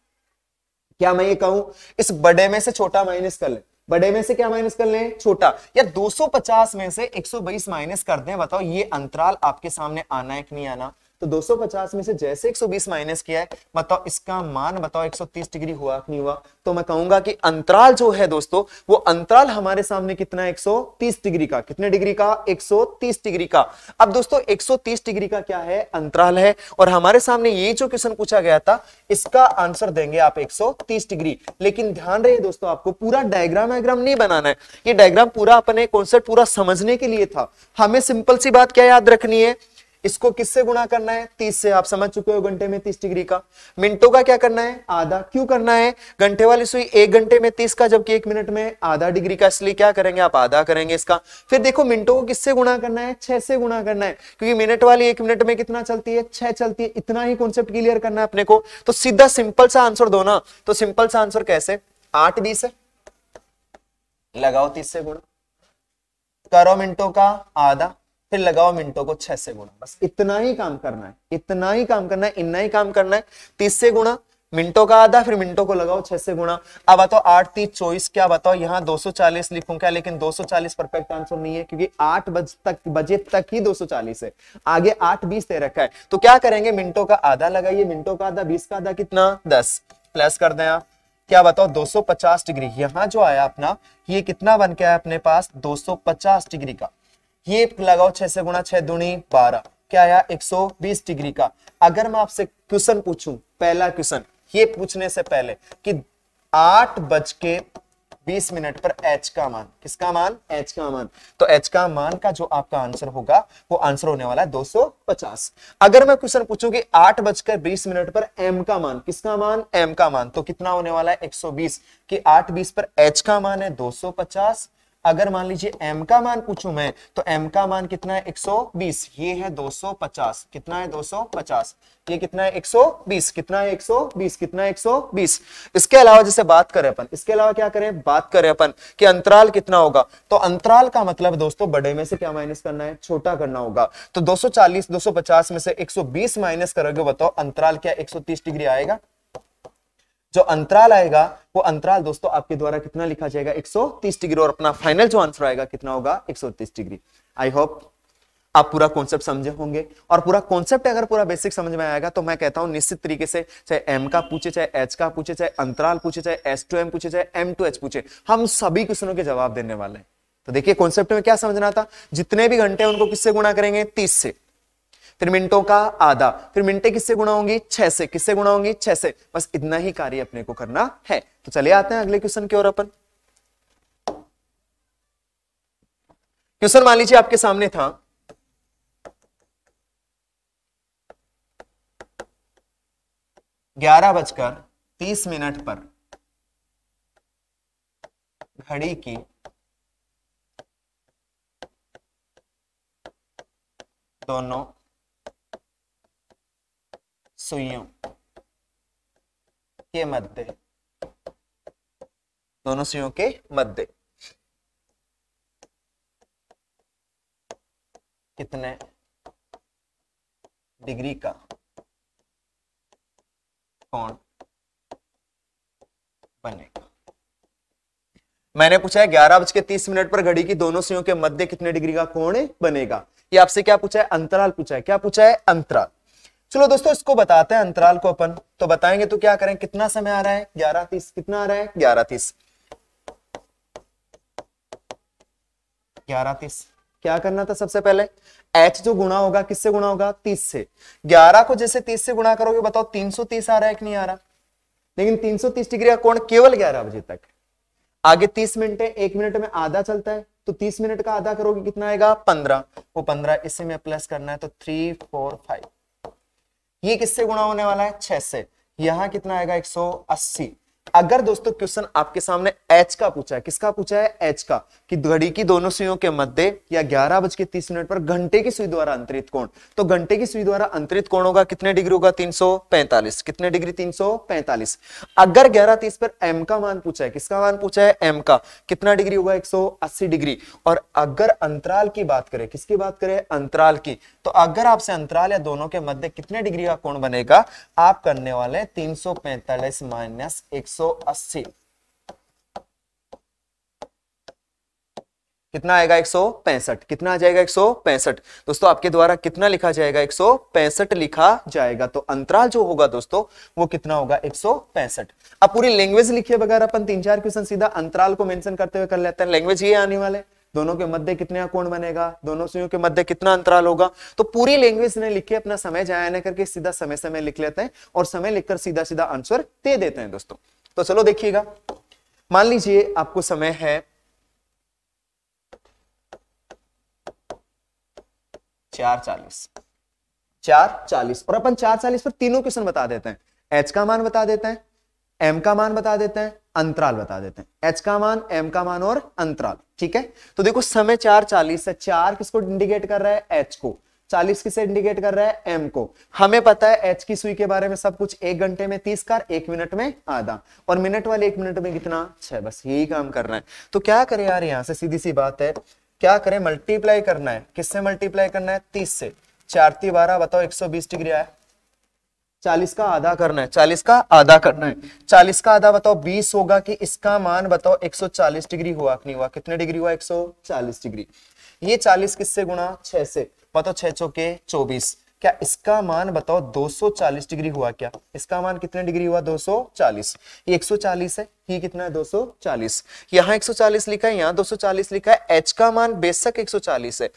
क्या मैं ये कहूं इस बड़े में से छोटा माइनस कर ले बड़े में से क्या माइनस कर लें छोटा या 250 में से 120 माइनस कर दें बताओ ये अंतराल आपके सामने आना है कि नहीं आना तो 250 में से जैसे 120 माइनस किया है बताओ इसका मान बताओ 130 डिग्री हुआ नहीं हुआ तो मैं कहूंगा कि अंतराल जो है दोस्तों वो अंतराल हमारे सामने कितना 130 डिग्री का कितने डिग्री का 130 डिग्री का अब दोस्तों 130 डिग्री का क्या है अंतराल है और हमारे सामने ये जो क्वेश्चन पूछा गया था इसका आंसर देंगे आप एक डिग्री लेकिन ध्यान रहे दोस्तों आपको पूरा डायग्राम वायग्राम नहीं बनाना है ये डायग्राम पूरा अपने कॉन्सेप्ट पूरा समझने के लिए था हमें सिंपल सी बात क्या याद रखनी है इसको किससे गुणा करना है तीस से आप समझ चुके हो घंटे में तीस डिग्री का मिनटों का क्या करना है आधा क्यों करना है घंटे वाली सुई एक घंटे में तीस का जबकि एक मिनट में आधा डिग्री का इसलिए क्या करेंगे आप आधा करेंगे इसका फिर देखो मिनटों को किससे गुणा करना है छह से गुणा करना है क्योंकि मिनट वाली एक मिनट में कितना चलती है छह चलती है इतना ही कॉन्सेप्ट क्लियर करना है अपने को तो सीधा सिंपल सा आंसर दो ना तो सिंपल सा आंसर कैसे आठ बीस है लगाओ तीस से गुणा करो मिनटों का आधा फिर लगाओ मिनटों को छह से गुणा बस इतना ही काम करना है इतना ही काम करना है इतना ही काम करना है तीस से गुणा मिनटों का आधा फिर मिनटों को लगाओ छह से गुणा अब बताओ तो आठ तीस चौबीस क्या बताओ यहाँ दो सौ चालीस लिखू क्या लेकिन दो सौ चालीस परफेक्ट आंसर नहीं है क्योंकि आठ बज तक बजे तक ही दो सौ चालीस है आगे आठ बीस दे रखा है तो क्या करेंगे मिनटों का आधा लगाइए मिनटों का आधा बीस का आधा कितना दस प्लस कर दें आप क्या बताओ 250 डिग्री यहाँ जो आया अपना ये कितना बन के आया अपने पास 250 डिग्री का ये लगाओ छह से गुणा छह दुणी बारह क्या आया 120 डिग्री का अगर मैं आपसे क्वेश्चन पूछूं पहला क्वेश्चन ये पूछने से पहले कि आठ बज के बीस मिनट पर एच का मान किसका मान एच का मान तो एच का मान का जो आपका आंसर होगा वो आंसर होने वाला है 250 अगर मैं क्वेश्चन पूछूं कि आठ बजकर बीस मिनट पर एम का मान किसका मान एम का मान तो कितना होने वाला है 120 कि आठ बीस पर एच का मान है 250 अगर मान लीजिए m का मान पूछू मैं तो m का मान कितना है 120 ये है 250 कितना है 250 ये कितना है 120 कितना है 120 कितना है 120 इसके अलावा जैसे बात करें अपन इसके अलावा क्या करें बात करें अपन कि अंतराल कितना होगा तो अंतराल का मतलब दोस्तों बड़े में से क्या माइनस करना है छोटा करना होगा तो 240 250 में से 120 माइनस करोगे बताओ अंतराल क्या 130 डिग्री आएगा जो अंतराल आएगा वो अंतराल दोस्तों आपके द्वारा कितना लिखा जाएगा 130 डिग्री और अपना फाइनल जो आंसर आएगा कितना होगा 130 डिग्री आई होप आप पूरा कॉन्सेप्ट समझे होंगे और पूरा कॉन्सेप्ट अगर पूरा बेसिक समझ में आएगा तो मैं कहता हूं निश्चित तरीके से चाहे एम का पूछे चाहे एच का पूछे चाहे अंतराल पूछे चाहे एस टू एम पूछे चाहे एम टू एच पूछे हम सभी क्वेश्चनों के जवाब देने वाले हैं तो देखिए कॉन्सेप्ट में क्या समझना था जितने भी घंटे उनको किससे गुणा करेंगे तीस से फिर मिनटों का आधा फिर मिनटें किससे गुणा होंगी छह से किससे गुणा होंगी छह से बस इतना ही कार्य अपने को करना है तो चले आते हैं अगले क्वेश्चन की ओर अपन क्वेश्चन मान लीजिए आपके सामने था ग्यारह बजकर तीस मिनट पर घड़ी की दोनों सुइयों के मध्य दोनों सुइयों के मध्य कितने डिग्री का कौन बनेगा मैंने पूछा है ग्यारह बज के तीस मिनट पर घड़ी की दोनों सुइयों के मध्य कितने डिग्री का कोण बनेगा ये आपसे क्या पूछा है अंतराल पूछा है क्या पूछा है अंतराल चलो दोस्तों इसको बताते हैं अंतराल को अपन तो बताएंगे तो क्या करें कितना समय आ रहा है ग्यारह तीस कितना आ रहा है ग्यारह तीस ग्यारह तीस क्या करना था सबसे पहले एच जो गुणा होगा किससे गुणा होगा तीस से ग्यारह को जैसे तीस से गुणा करोगे बताओ तीन सौ तीस आ रहा है कि नहीं आ रहा लेकिन तीन सौ तीस डिग्री का कोण केवल ग्यारह बजे तक आगे तीस मिनट है एक मिनट में आधा चलता है तो तीस मिनट का आधा करोगे कितना आएगा पंद्रह वो पंद्रह इसे में प्लस करना है तो थ्री फोर फाइव ये किससे गुणा होने वाला है छह से यहां कितना आएगा अस्सी अगर दोस्तों क्वेश्चन आपके सामने एच का पूछा है किसका पूछा है एच का कि घड़ी की दोनों सुइयों के मध्य या ग्यारह बज के तीस मिनट पर घंटे की सुई द्वारा अंतरित कोण तो घंटे की सुई द्वारा अंतरित कोण होगा कितने डिग्री होगा 345 कितने डिग्री 345 अगर ग्यारह तीस पर एम का मान पूछा है किसका मान पूछा है एम का कितना डिग्री होगा 180 डिग्री और अगर अंतराल की बात करें किसकी बात करें अंतराल की तो अगर आपसे अंतराल या दोनों के मध्य कितने डिग्री का कोण बनेगा आप करने वाले तीन सौ पैंतालीस माइनस एक 180 कितना आएगा एक कितना आ जाएगा 165 दोस्तों आपके द्वारा कितना लिखा जाएगा एक लिखा जाएगा तो अंतराल जो होगा दोस्तों वो कितना होगा 165 अब पूरी लैंग्वेज लिखे बगैर अपन तीन चार क्वेश्चन सीधा अंतराल को मेंशन करते हुए कर लेते हैं लैंग्वेज ये आने वाले दोनों के मध्य कितने कोण बनेगा दोनों सुइयों के मध्य कितना अंतराल होगा तो पूरी लैंग्वेज ने के अपना समय जाया न करके सीधा समय समय लिख लेते हैं और समय लिखकर सीधा सीधा आंसर दे देते हैं दोस्तों तो चलो देखिएगा मान लीजिए आपको समय है चार चालीस चार चालीस और अपन चार चालीस पर तीनों क्वेश्चन बता देते हैं एच का मान बता देते हैं एम का मान बता देते हैं अंतराल बता देते हैं एच का मान एम का मान और अंतराल ठीक है तो देखो समय चार चालीस है चार किसको इंडिकेट कर रहा है एच को चालीस किसे इंडिकेट कर रहा है एम को हमें पता है एच की सुई के बारे में सब कुछ एक घंटे में तीस कार एक मिनट में आधा और मिनट वाले एक मिनट में कितना छह बस यही काम कर रहा है तो क्या करें यार यहां से सीधी सी बात है क्या करें मल्टीप्लाई करना है किससे मल्टीप्लाई करना है तीस से चार ती बारह बताओ एक सौ बीस डिग्री आया चालीस का आधा करना है चालीस का आधा करना है चालीस का आधा बताओ बीस होगा कि इसका मान बताओ एक डिग्री हुआ कि नहीं हुआ कितने डिग्री हुआ 140 डिग्री ये चालीस किससे गुणा छह से पता छह चौके चौबीस क्या इसका मान बताओ 240 डिग्री हुआ क्या इसका मान कितने डिग्री हुआ 240 ये 140 है ये कितना है 240 यहां 140 लिखा है यहां 240 लिखा है एच का मान बेशक 140 है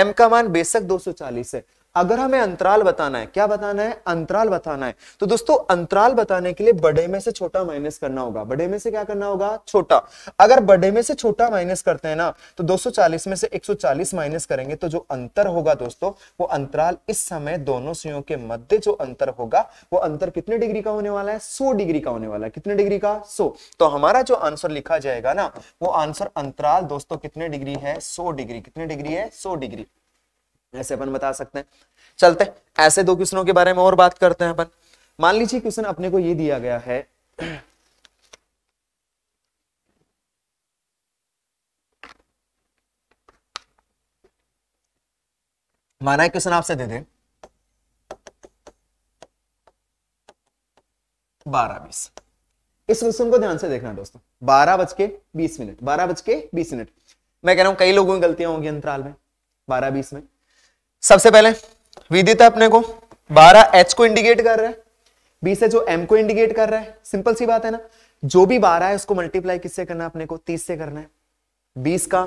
एम का मान बेशक 240 है अगर हमें अंतराल बताना है क्या बताना है अंतराल बताना है तो दोस्तों अंतराल बताने के लिए बड़े में से छोटा माइनस करना होगा बड़े में से क्या करना होगा छोटा अगर बड़े में से छोटा माइनस करते हैं ना तो 240 में से 140 माइनस करेंगे तो जो अंतर होगा दोस्तों वो अंतराल इस समय दोनों सीओ के मध्य जो अंतर होगा वो अंतर कितने डिग्री का होने वाला है सो डिग्री का होने वाला है कितने डिग्री का सो तो हमारा जो आंसर लिखा जाएगा ना वो आंसर अंतराल दोस्तों कितने डिग्री है सो डिग्री कितने डिग्री है सो डिग्री ऐसे अपन बता सकते हैं चलते ऐसे दो क्वेश्चनों के बारे में और बात करते हैं अपन मान लीजिए क्वेश्चन अपने को ये दिया गया है माना क्वेश्चन आपसे दे दें बारह बीस इस क्वेश्चन को ध्यान से देखना दोस्तों बारह बज के बीस मिनट बारह बज के बीस मिनट मैं कह रहा हूं कई लोगों की गलतियां होंगी अंतराल में बारह बीस में सबसे पहले विदित है अपने को 12 एच को इंडिकेट कर रहा है बीस से जो एम को इंडिकेट कर रहा है सिंपल सी बात है ना जो भी बारह है उसको मल्टीप्लाई किससे करना है अपने को तीस से करना है बीस का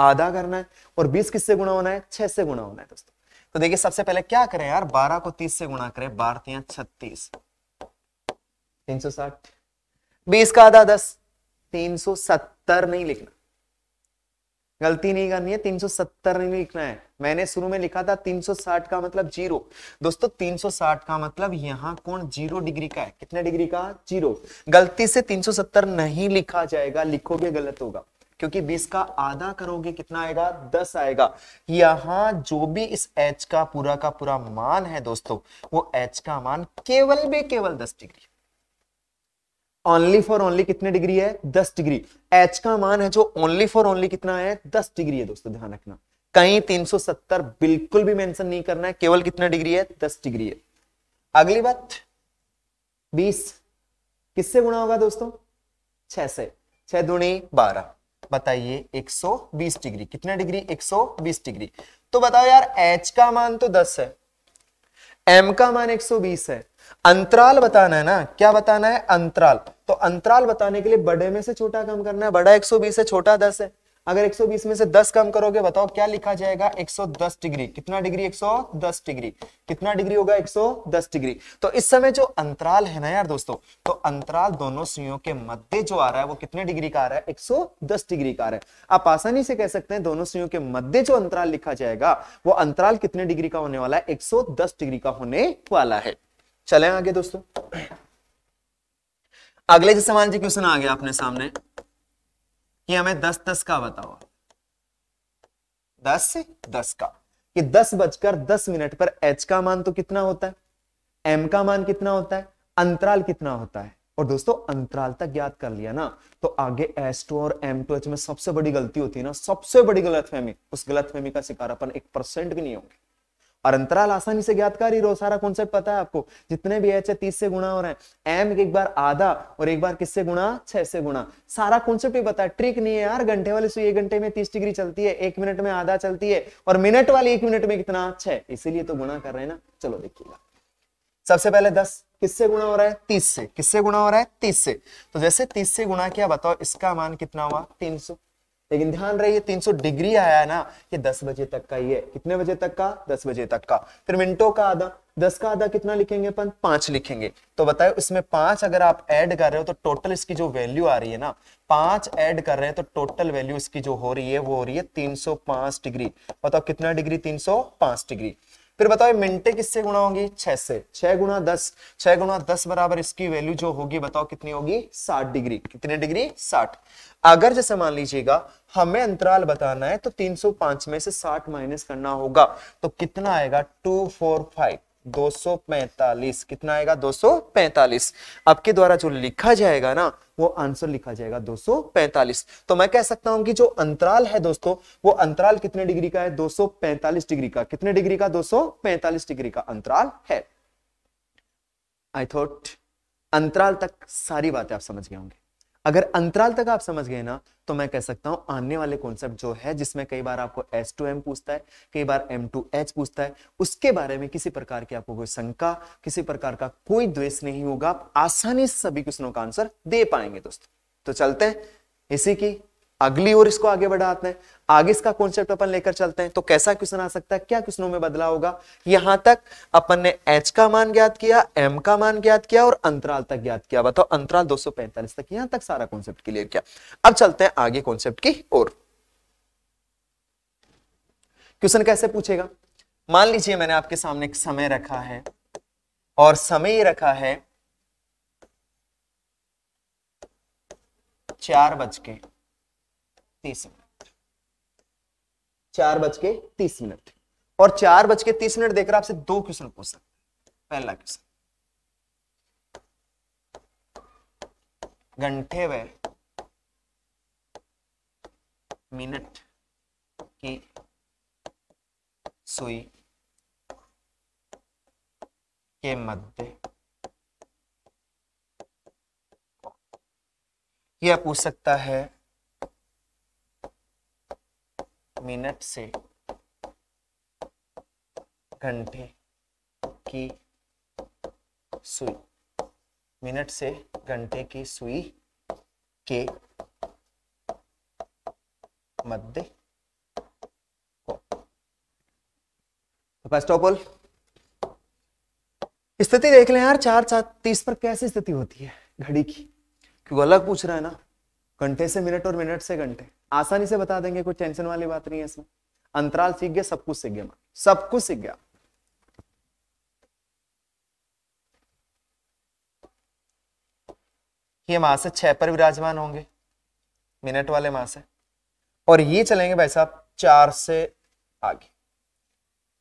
आधा करना है और बीस किससे गुणा होना है छह से गुणा होना है दोस्तों तो देखिए सबसे पहले क्या करें यार बारह को तीस से गुणा करें बारह छत्तीस तीन सौ साठ बीस का आधा दस तीन सौ सत्तर नहीं लिखना गलती नहीं करनी है 370 नहीं लिखना है मैंने शुरू में लिखा था 360 का मतलब जीरो दोस्तों 360 का मतलब यहाँ कौन जीरो डिग्री का है कितने डिग्री का जीरो गलती से 370 नहीं लिखा जाएगा लिखोगे गलत होगा क्योंकि 20 का आधा करोगे कितना आएगा 10 आएगा यहाँ जो भी इस h का पूरा का पूरा मान है दोस्तों वो h का मान केवल भी केवल दस डिग्री ओनली फॉर ओनली कितने डिग्री है दस डिग्री एच का मान है जो ओनली फॉर ओनली कितना है दस डिग्री है दोस्तों ध्यान रखना कहीं तीन सौ सत्तर बिल्कुल भी मेंशन नहीं करना है केवल कितना डिग्री है दस डिग्री है अगली बात बीस किससे गुणा होगा दोस्तों छह से छह दुणी बारह बताइए 120 डिग्री कितना डिग्री 120 डिग्री तो बताओ यार एच का मान तो 10 है एम का मान 120 है अंतराल बताना है ना क्या बताना है अंतराल तो अंतराल बताने के लिए बड़े में से छोटा कम करना है बड़ा 120 है छोटा 10 है अगर 120 में से 10 कम करोगे बताओ क्या लिखा जाएगा 110 डिग्री कितना डिग्री 110 डिग्री कितना डिग्री होगा 110 डिग्री तो इस समय जो अंतराल है ना यार दोस्तों तो अंतराल दोनों सुइयों के मध्य जो आ रहा है वो कितने डिग्री का आ रहा है 110 डिग्री का आ रहा है आप आसानी से कह सकते हैं दोनों सुइयों के मध्य जो अंतराल लिखा जाएगा वो अंतराल कितने डिग्री का होने वाला है दस डिग्री का होने वाला है चले आगे दोस्तों अगले सवाल जी क्वेश्चन आ गया अपने सामने कि हमें दस दस का बताओ दस से दस का कि दस बजकर दस मिनट पर एच का मान तो कितना होता है एम का मान कितना होता है अंतराल कितना होता है और दोस्तों अंतराल तक याद कर लिया ना तो आगे एस टू और एम टू एच में सबसे बड़ी गलती होती है ना सबसे बड़ी गलतफहमी उस गलतफहमी का शिकार अपन एक परसेंट भी नहीं होंगे और अंतराल आसानी से ज्ञात कर ही रहो सारा कॉन्सेप्ट पता है आपको जितने भी एच है तीस से गुणा हो रहे हैं एम एक बार आधा और एक बार किससे गुणा छह से गुणा सारा कॉन्सेप्ट ही पता है ट्रिक नहीं है यार घंटे वाले सुई एक घंटे में तीस डिग्री चलती है एक मिनट में आधा चलती है और मिनट वाले एक मिनट में कितना छह इसीलिए तो गुणा कर रहे हैं ना चलो देखिएगा सबसे पहले दस किससे गुणा हो रहा है तीस से किससे गुणा हो रहा है तीस से तो जैसे तीस से गुणा किया बताओ इसका मान कितना हुआ तीन सौ लेकिन ध्यान रहे ये 300 डिग्री आया ना ये 10 बजे तक का ही है कितने बजे तक का 10 बजे तक का फिर मिनटों का आधा 10 का आधा कितना लिखेंगे अपन पांच लिखेंगे तो बताए इसमें पांच अगर आप ऐड कर रहे हो तो टोटल इसकी जो वैल्यू आ रही है ना पांच ऐड कर रहे हैं तो टोटल वैल्यू इसकी जो हो रही है वो हो रही है तीन डिग्री बताओ कितना डिग्री तीन डिग्री फिर बताओ मिनटे किससे गुणा होंगी छह से छह गुणा दस छह गुणा दस बराबर इसकी वैल्यू जो होगी बताओ कितनी होगी साठ डिग्री कितने डिग्री साठ अगर जैसे मान लीजिएगा हमें अंतराल बताना है तो 305 में से 60 माइनस करना होगा तो कितना आएगा 245 245 कितना आएगा 245 आपके द्वारा जो लिखा जाएगा ना वो आंसर लिखा जाएगा 245 तो मैं कह सकता हूं कि जो अंतराल है दोस्तों वो अंतराल कितने डिग्री का है 245 डिग्री का कितने डिग्री का 245 डिग्री का अंतराल है आई थॉट अंतराल तक सारी बातें आप समझ गए होंगे अगर अंतराल तक आप समझ गए ना तो मैं कह सकता हूं आने वाले कॉन्सेप्ट जो है जिसमें कई बार आपको एस टू एम पूछता है कई बार एम टू एच पूछता है उसके बारे में किसी प्रकार की आपको कोई शंका किसी प्रकार का कोई द्वेष नहीं होगा आप आसानी से सभी क्वेश्चनों का आंसर दे पाएंगे दोस्तों तो चलते हैं इसी की अगली ओर इसको आगे बढ़ाते हैं आगे इसका कॉन्सेप्ट अपन लेकर चलते हैं तो कैसा क्वेश्चन आ सकता है क्या क्वेश्चनों में बदलाव होगा यहां तक अपन ने एच का मान ज्ञात किया एम का मान ज्ञात किया और अंतराल तक ज्ञात किया बताओ अंतराल दो तक यहां तक सारा कॉन्सेप्ट क्लियर किया अब चलते हैं आगे कॉन्सेप्ट की ओर क्वेश्चन कैसे पूछेगा मान लीजिए मैंने आपके सामने एक समय रखा है और समय रखा है चार बज के तीस मिनट चार बज के तीस मिनट और चार बज के तीस मिनट देखकर आपसे दो क्वेश्चन पूछ सकते पहला क्वेश्चन घंटे व मिनट की सुई के मध्य यह पूछ सकता है मिनट से घंटे की सुई मिनट से घंटे की सुई के मध्य फर्स्ट ऑफ ऑल स्थिति देख लें यार चार सात तीस पर कैसी स्थिति होती है घड़ी की क्योंकि अलग पूछ रहा है ना घंटे से मिनट और मिनट से घंटे आसानी से बता देंगे कोई टेंशन वाली बात नहीं है इसमें अंतराल सीख गया सब कुछ सीख गया सब कुछ सीख गया ये मास है छह पर विराजमान होंगे मिनट वाले मास है और ये चलेंगे भाई साहब चार से आगे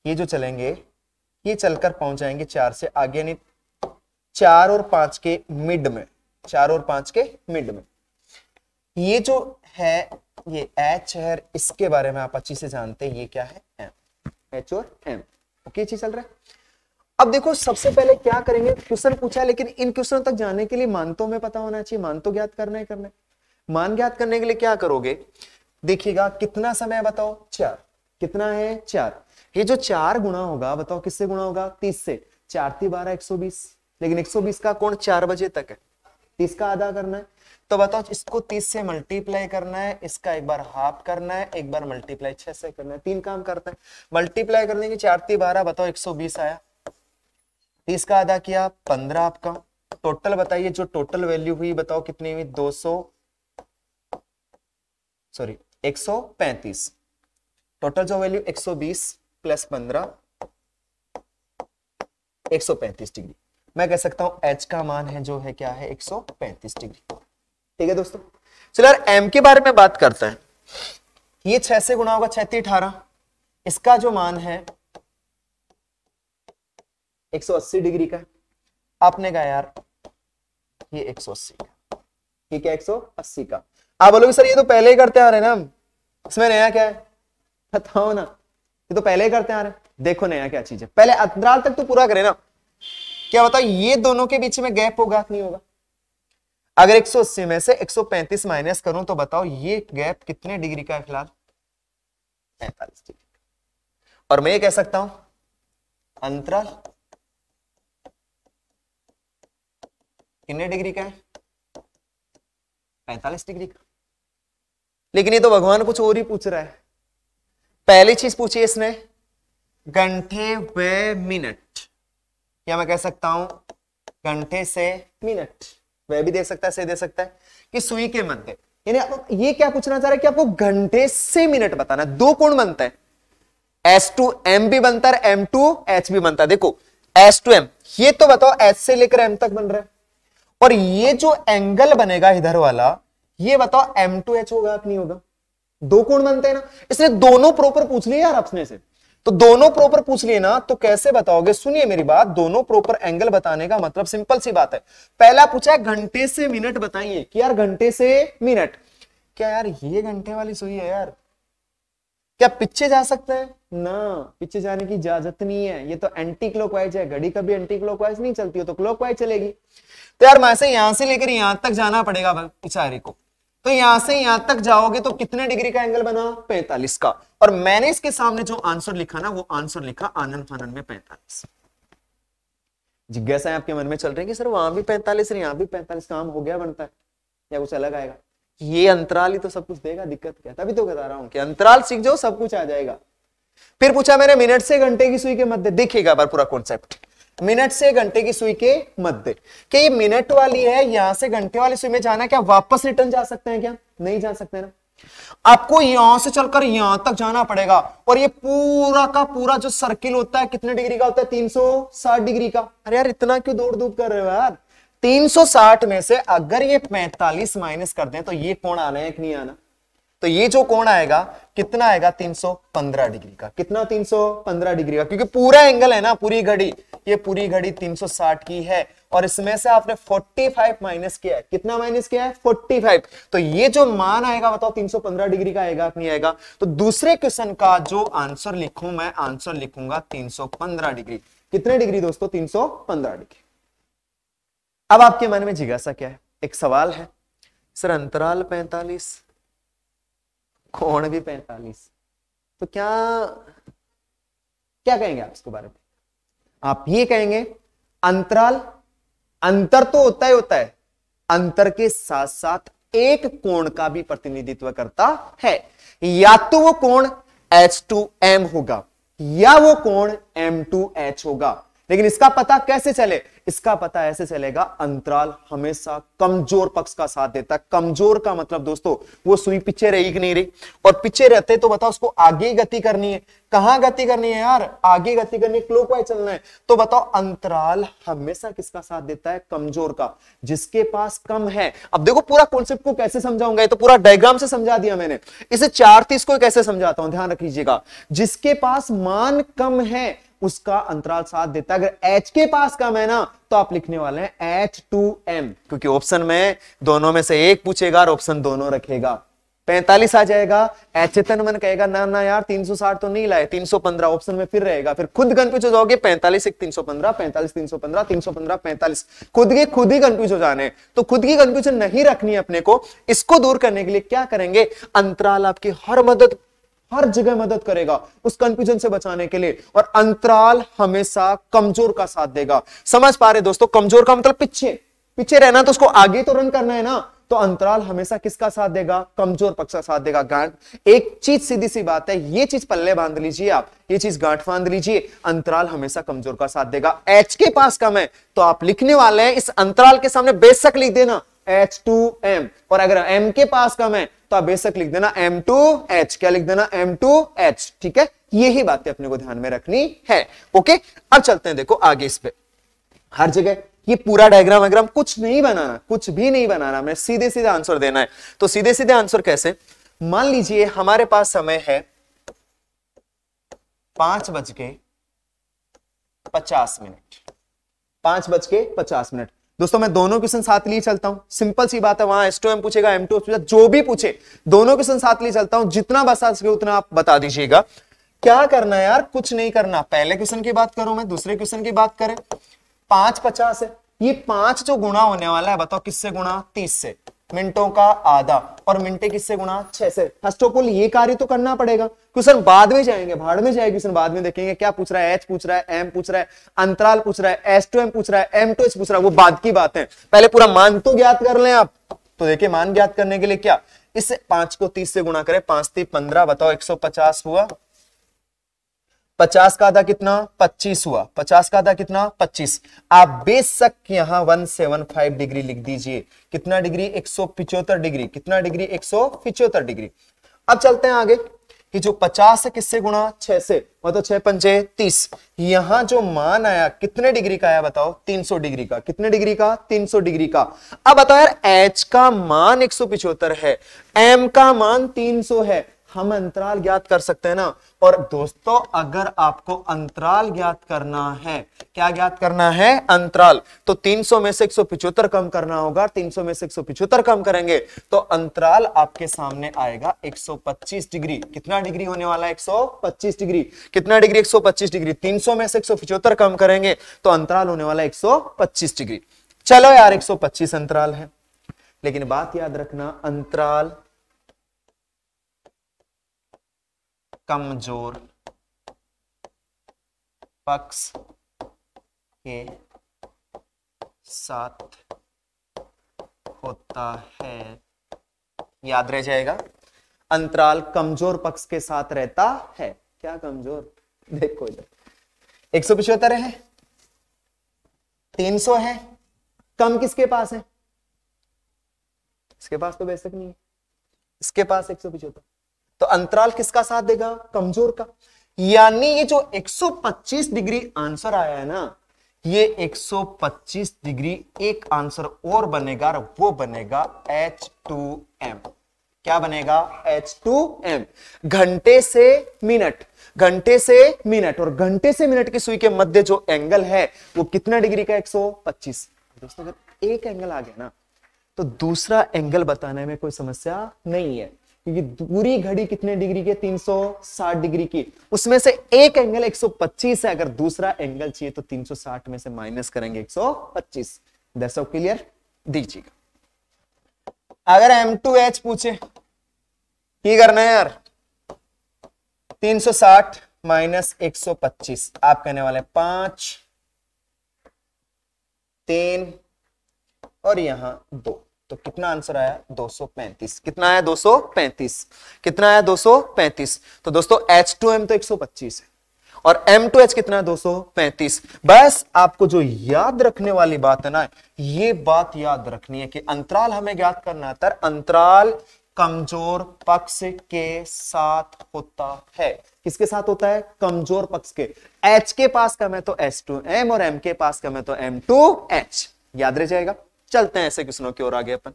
ये जो चलेंगे ये चलकर पहुंच जाएंगे चार से आगे यानी चार और पांच के मिड में चार और पांच के मिड में ये जो है ये एच है इसके बारे में आप अच्छी से जानते हैं ये क्या है एम एच और एम ओके चीज चल रहा है अब देखो सबसे पहले क्या करेंगे क्वेश्चन पूछा लेकिन इन क्वेश्चनों तक जाने के लिए मान तो हमें पता होना चाहिए मान तो ज्ञात करना है करना है मान ज्ञात करने के लिए क्या करोगे देखिएगा कितना समय बताओ चार कितना है चार ये जो चार गुणा होगा बताओ किससे गुणा होगा तीस से चार ती बारह एक सौ बीस लेकिन एक सौ बीस का कौन चार बजे तक है तीस का आधा करना है तो बताओ इसको तीस से मल्टीप्लाई करना है इसका एक बार हाफ करना है एक बार मल्टीप्लाई छह से करना है तीन काम करते हैं मल्टीप्लाई करने की चार ती बारह बताओ एक सौ बीस आया तीस का आधा किया पंद्रह आपका टोटल बताइए जो टोटल वैल्यू हुई बताओ कितनी हुई दो सौ सॉरी एक सौ पैंतीस टोटल जो वैल्यू एक सौ बीस प्लस पंद्रह एक सौ पैंतीस डिग्री मैं कह सकता हूं एच का मान है जो है क्या है एक सौ पैंतीस डिग्री ठीक है दोस्तों चलो यार एम के बारे में बात करते हैं ये छह से गुणा होगा छैती अठारह इसका जो मान है 180 डिग्री का आपने कहा यार ये 180 का ठीक है 180 का आप बोलोगे सर ये तो पहले ही करते आ रहे हैं ना हम इसमें नया क्या है बताओ ना ये तो पहले ही करते आ रहे हैं देखो नया क्या चीज है पहले अंतराल तक तो पूरा करे ना क्या बताओ ये दोनों के बीच में गैप होगा नहीं होगा अगर एक सौ अस्सी में से एक सौ पैंतीस माइनस करूं तो बताओ ये गैप कितने डिग्री का है फिलहाल पैंतालीस डिग्री और मैं ये कह सकता हूं अंतराल कितने डिग्री का है पैंतालीस डिग्री का लेकिन ये तो भगवान कुछ और ही पूछ रहा है पहली चीज पूछी इसने घंटे व मिनट या मैं कह सकता हूं घंटे से मिनट वह भी देख सकता है से दे सकता है कि सुई के मध्य यानी ये क्या पूछना चाह रहा है कि आपको घंटे से मिनट बताना दो कोण बनता है एस टू एम भी बनता है एम टू एच भी बनता है देखो एस टू एम ये तो बताओ एच से लेकर एम तक बन रहा है और ये जो एंगल बनेगा इधर वाला ये बताओ एम टू एच होगा कि नहीं होगा दो कोण बनते हैं ना इसने दोनों प्रॉपर पूछ लिया यार अपने से तो दोनों प्रॉपर पूछ लिए ना तो कैसे बताओगे सुनिए मेरी बात दोनों प्रॉपर एंगल बताने का मतलब सिंपल सी बात है पहला पूछा घंटे से मिनट बताइए कि यार घंटे से मिनट क्या यार ये घंटे वाली सुई है यार क्या पीछे जा सकते हैं ना पीछे जाने की इजाजत नहीं है ये तो एंटी क्लॉकवाइज है घड़ी कभी एंटी क्लॉकवाइज नहीं चलती हो तो क्लॉकवाइज चलेगी तो यार मैं यहां से लेकर यहां तक जाना पड़ेगा बेचारे को तो यहां से यहां तक जाओगे तो कितने डिग्री का एंगल बना 45 का और मैंने इसके सामने जो आंसर लिखा ना वो आंसर लिखा आनंद फानंद में 45 जिज्ञासा आपके मन में चल रही है कि सर वहां भी 45 और यहां भी 45 काम हो गया बनता है या कुछ अलग आएगा ये अंतराल ही तो सब कुछ देगा दिक्कत क्या तभी तो बता रहा हूं कि अंतराल सीख जाओ सब कुछ आ जाएगा फिर पूछा मैंने मिनट से घंटे की सुई के मध्य देखिएगा पूरा कॉन्सेप्ट मिनट से घंटे की सुई के मध्य ये मिनट वाली है यहां से घंटे वाली सुई में जाना क्या वापस रिटर्न जा सकते हैं क्या नहीं जा सकते ना आपको यहां से चलकर यहां तक जाना पड़ेगा और ये पूरा का पूरा जो सर्किल होता है कितने डिग्री का होता है 360 डिग्री का अरे यार इतना क्यों दूर दूर कर रहे हो यार 360 में से अगर ये 45 माइनस कर दें तो ये कौन आना है कि नहीं आना तो ये जो कोण आएगा कितना आएगा 315 डिग्री का कितना 315 डिग्री का क्योंकि पूरा एंगल है ना पूरी घड़ी ये पूरी घड़ी 360 की है और इसमें से आपने 45 माइनस किया है कितना माइनस किया है 45 तो ये जो मान आएगा बताओ 315 डिग्री का आएगा नहीं आएगा तो दूसरे क्वेश्चन का जो आंसर लिखूं मैं आंसर लिखूंगा तीन डिग्री कितने डिग्री दोस्तों तीन डिग्री अब आपके मन में जिज्ञासा क्या है एक सवाल है सर अंतराल पैंतालीस कौन भी पैंतालीस तो क्या क्या कहेंगे आप इसके बारे में आप ये कहेंगे अंतराल अंतर तो होता ही होता है अंतर के साथ साथ एक कोण का भी प्रतिनिधित्व करता है या तो वो कोण H2M होगा या वो कोण M2H होगा लेकिन इसका पता कैसे चले इसका पता ऐसे चलेगा अंतराल हमेशा कमजोर पक्ष का साथ देता है कमजोर का मतलब दोस्तों वो सुई पीछे रही कि नहीं रही और पीछे रहते तो बताओ उसको आगे गति करनी है कहां गति करनी है यार आगे गति करनी है वाइज चलना है तो बताओ अंतराल हमेशा किसका साथ देता है कमजोर का जिसके पास कम है अब देखो पूरा कॉन्सेप्ट को कैसे समझाऊंगा तो पूरा डायग्राम से समझा दिया मैंने इसे चार तीस को कैसे समझाता हूं ध्यान रख लीजिएगा जिसके पास मान कम है उसका अंतराल साथ देता है अगर एच के पास कम है ना तो आप लिखने वाले हैं एच टू एम क्योंकि ऑप्शन में दोनों में से एक पूछेगा और ऑप्शन दोनों रखेगा पैंतालीस आ जाएगा चेतन मन कहेगा ना ना यार 360 तो नहीं लाए 315 ऑप्शन में फिर रहेगा फिर खुद कंफ्यूज हो जाओगे 45 एक 315 45 315 315 45 खुद के खुद ही कंफ्यूज हो जाने तो खुद की कंफ्यूजन नहीं रखनी अपने को इसको दूर करने के लिए क्या करेंगे अंतराल आपकी हर मदद हर जगह मदद करेगा उस कंफ्यूजन से बचाने के लिए और अंतराल हमेशा कमजोर का साथ देगा समझ पा रहे दोस्तों कमजोर का मतलब पीछे पीछे रहना तो उसको आगे तो रन करना है ना तो अंतराल हमेशा किसका साथ देगा कमजोर पक्ष का साथ देगा गांठ एक चीज सीधी सी बात है ये चीज पल्ले बांध लीजिए आप ये चीज गांठ बांध लीजिए अंतराल हमेशा कमजोर का साथ देगा एच के पास कम है तो आप लिखने वाले हैं इस अंतराल के सामने बेशक लिख देना एच टू एम और अगर एम के पास कम है तो आप बेशक लिख देना एम टू एच क्या लिख देना एम टू एच ठीक है यही बातें अपने को ध्यान में रखनी है ओके अब चलते हैं देखो आगे इस पे हर जगह ये पूरा डायग्राम वायग्राम कुछ नहीं बनाना कुछ भी नहीं बनाना मैं सीधे सीधे आंसर देना है तो सीधे सीधे आंसर कैसे मान लीजिए हमारे पास समय है पांच बज के पचास मिनट पांच बज के पचास मिनट दोस्तों मैं दोनों क्वेश्चन साथ लिए चलता हूं सिंपल सी बात है वहां एस टू एम पूछेगा एम टू जो भी पूछे दोनों क्वेश्चन साथ लिए चलता हूं जितना बसा सके उतना आप बता दीजिएगा क्या करना है यार कुछ नहीं करना पहले क्वेश्चन की बात करूं मैं दूसरे क्वेश्चन की बात करें पांच पचास है ये पांच जो गुणा होने वाला है बताओ किससे गुणा तीस से मिनटों का आधा और मिनटे किससे गुणा छह से फर्स्ट ऑफ ऑल ये कार्य तो करना पड़ेगा क्वेश्चन बाद में जाएंगे भाड़ में जाएगी क्वेश्चन बाद में देखेंगे क्या पूछ रहा है एच पूछ रहा है एम पूछ रहा है अंतराल पूछ रहा है एस टू एम पूछ रहा है एम टू एच पूछ रहा है वो बाद की बात है पहले पूरा मान तो ज्ञात कर ले आप तो देखिए मान ज्ञात करने के लिए क्या इससे पांच को तीस से गुणा करें पांच ती पंद्रह बताओ एक सौ पचास हुआ पचास का आधा कितना पच्चीस हुआ पचास का आधा कितना पच्चीस आप बेशक यहां वन सेवन फाइव डिग्री लिख दीजिए कितना डिग्री एक सौ पिचोत्तर डिग्री कितना डिग्री एक सौ पिचोत्तर डिग्री अब चलते हैं आगे कि जो पचास है किससे गुणा छह से मतलब छह पंचे तीस यहां जो मान आया कितने डिग्री का आया बताओ तीन सौ डिग्री का कितने डिग्री का तीन सौ डिग्री का अब बताओ यार एच का मान एक सौ है एम का मान तीन सौ है हम अंतराल ज्ञात कर सकते हैं ना और दोस्तों अगर आपको अंतराल ज्ञात करना है क्या ज्ञात करना है अंतराल तो 300 में से एक कम करना होगा 300 में से एक कम करेंगे तो अंतराल आपके सामने आएगा 125 डिग्री कितना डिग्री होने वाला है 125 डिग्री कितना डिग्री 125 डिग्री 300 में से एक कम करेंगे तो अंतराल होने वाला एक डिग्री चलो यार एक अंतराल है लेकिन बात याद रखना अंतराल कमजोर पक्ष के साथ होता है याद रह जाएगा अंतराल कमजोर पक्ष के साथ रहता है क्या कमजोर देखो इधर एक सौ पिछहत्तर है तीन सौ है कम किसके पास है इसके पास तो बेसक नहीं है इसके पास एक सौ पिछहत्तर तो अंतराल किसका साथ देगा कमजोर का यानी ये जो 125 डिग्री आंसर आया है ना ये 125 डिग्री एक आंसर और बनेगा और वो बनेगा एच टू एम क्या बनेगा एच टू एम घंटे से मिनट घंटे से मिनट और घंटे से मिनट की सुई के मध्य जो एंगल है वो कितना डिग्री का 125 दोस्तों अगर एक एंगल आ गया ना तो दूसरा एंगल बताने में कोई समस्या नहीं है क्योंकि पूरी घड़ी कितने डिग्री की तीन सौ साठ डिग्री की उसमें से एक एंगल एक सौ पच्चीस है अगर दूसरा एंगल चाहिए तो तीन सौ साठ में से माइनस करेंगे एक सौ पच्चीस ऑफ क्लियर दीजिएगा अगर एम टू एच पूछे की करना है यार तीन सौ साठ माइनस एक सौ पच्चीस आप कहने वाले पांच तीन और यहां दो तो कितना आंसर आया 235 कितना आया 235 कितना आया 235 तो दोस्तों H2M तो 125 है और M2H कितना है 235 बस आपको जो याद रखने वाली बात है ना ये बात याद रखनी है कि अंतराल हमें ज्ञात करना है अंतराल कमजोर पक्ष के साथ होता है किसके साथ होता है कमजोर पक्ष के H के पास कम है तो H2M और M के पास कम है तो M2H याद रह जाएगा चलते हैं ऐसे क्वेश्चनों की ओर आगे अपन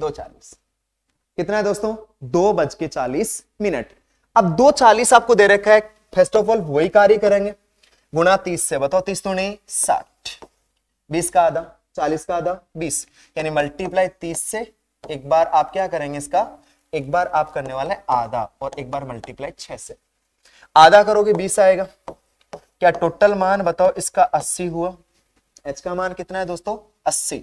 दो चालीस कितना है दोस्तों दो बज के चालीस मिनट अब दो चालीस आपको दे रखा है फर्स्ट ऑफ ऑल वही कार्य करेंगे गुणा तीस से बताओ तीस तो नहीं साठ बीस का आधा चालीस का आधा बीस यानी मल्टीप्लाई तीस से एक बार आप क्या करेंगे इसका एक बार आप करने वाले आधा और एक बार मल्टीप्लाई छह से आधा करोगे बीस आएगा क्या टोटल मान बताओ इसका अस्सी हुआ एच का मान कितना है दोस्तों अस्सी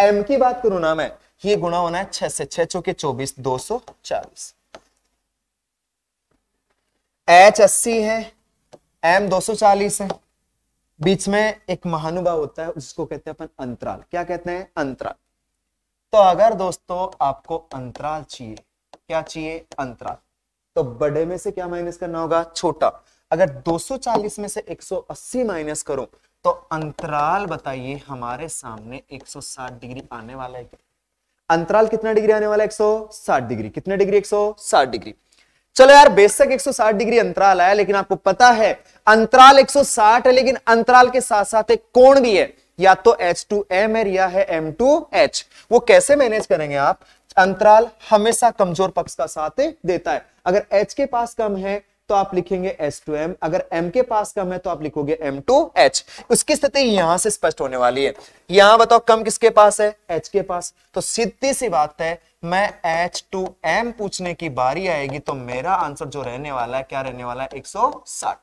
एम की बात करू ना मैं ये गुणा होना है छह से छह चौके चौबीस दो सौ चालीस एच अस्सी है एम दो सौ चालीस है बीच में एक महानुभाव होता है उसको कहते हैं अपन अंतराल क्या कहते हैं अंतराल तो अगर दोस्तों आपको अंतराल चाहिए क्या चाहिए अंतराल तो बड़े में से क्या माइनस करना होगा छोटा अगर 240 में से 180 माइनस करो तो अंतराल बताइए हमारे सामने 160 डिग्री आने वाला है अंतराल कितना डिग्री आने वाला है 160 डिग्री कितने डिग्री 160 डिग्री चलो यार बेसक 160 डिग्री अंतराल आया लेकिन आपको पता है अंतराल 160 है लेकिन अंतराल के साथ साथ एक कोण भी है या तो एच टू एम है या है एम टू एच वो कैसे मैनेज करेंगे आप अंतराल हमेशा कमजोर पक्ष का साथ देता है अगर एच के पास कम है तो आप लिखेंगे एस टू एम अगर एम के पास कम है तो आप लिखोगे एम टू एच उसकी स्थिति यहां से स्पष्ट होने वाली है यहां बताओ कम किसके पास है एच के पास तो सीधी सी बात है मैं एच टू एम पूछने की बारी आएगी तो मेरा आंसर जो रहने वाला है क्या रहने वाला है 160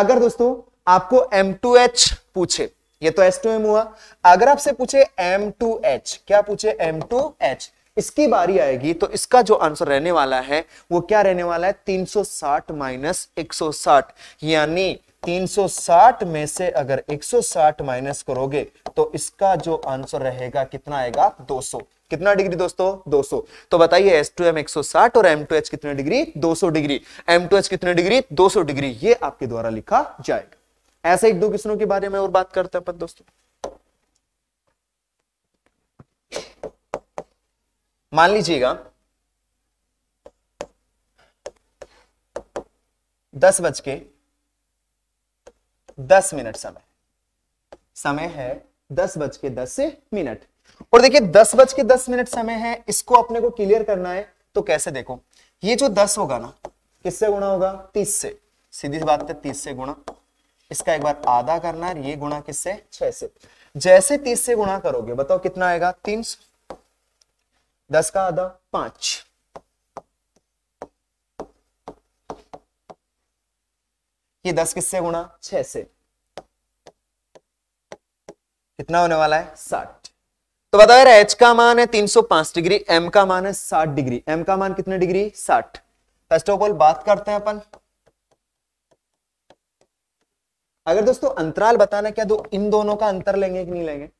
अगर दोस्तों आपको एम टू एच पूछे ये तो एस टू एम हुआ अगर आपसे पूछे एम टू एच क्या पूछे एम टू एच इसकी बारी आएगी तो इसका जो आंसर रहने वाला है वो क्या रहने वाला है 360 माइनस 160 यानी 360 में से अगर 160 माइनस करोगे तो इसका जो आंसर रहेगा कितना आएगा 200 कितना डिग्री दोस्तों 200 तो बताइए एस टू एम एक और एम टू एच कितने degree 200 degree M to H कितने डिग्री 200 डिग्री ये आपके द्वारा लिखा जाएगा ऐसे एक दो किस्मों के बारे में और बात करते हैं अपन दोस्तों मान लीजिएगा दस बज के दस मिनट समय समय है दस बज के दस मिनट और देखिए दस बज के दस मिनट समय है इसको अपने को क्लियर करना है तो कैसे देखो ये जो दस होगा ना किससे गुणा होगा तीस से सीधी बात है तीस से गुणा इसका एक बार आधा करना है ये गुणा किससे छह से जैसे तीस से गुणा करोगे बताओ कितना आएगा तीन दस का आधा पांच ये दस किससे गुणा छह से कितना होने वाला है साठ तो बताया यार एच का मान है तीन सौ पांच डिग्री एम का मान है साठ डिग्री एम का मान कितने डिग्री साठ फर्स्ट ऑफ ऑल बात करते हैं अपन अगर दोस्तों अंतराल बताना क्या दो इन दोनों का अंतर लेंगे कि नहीं लेंगे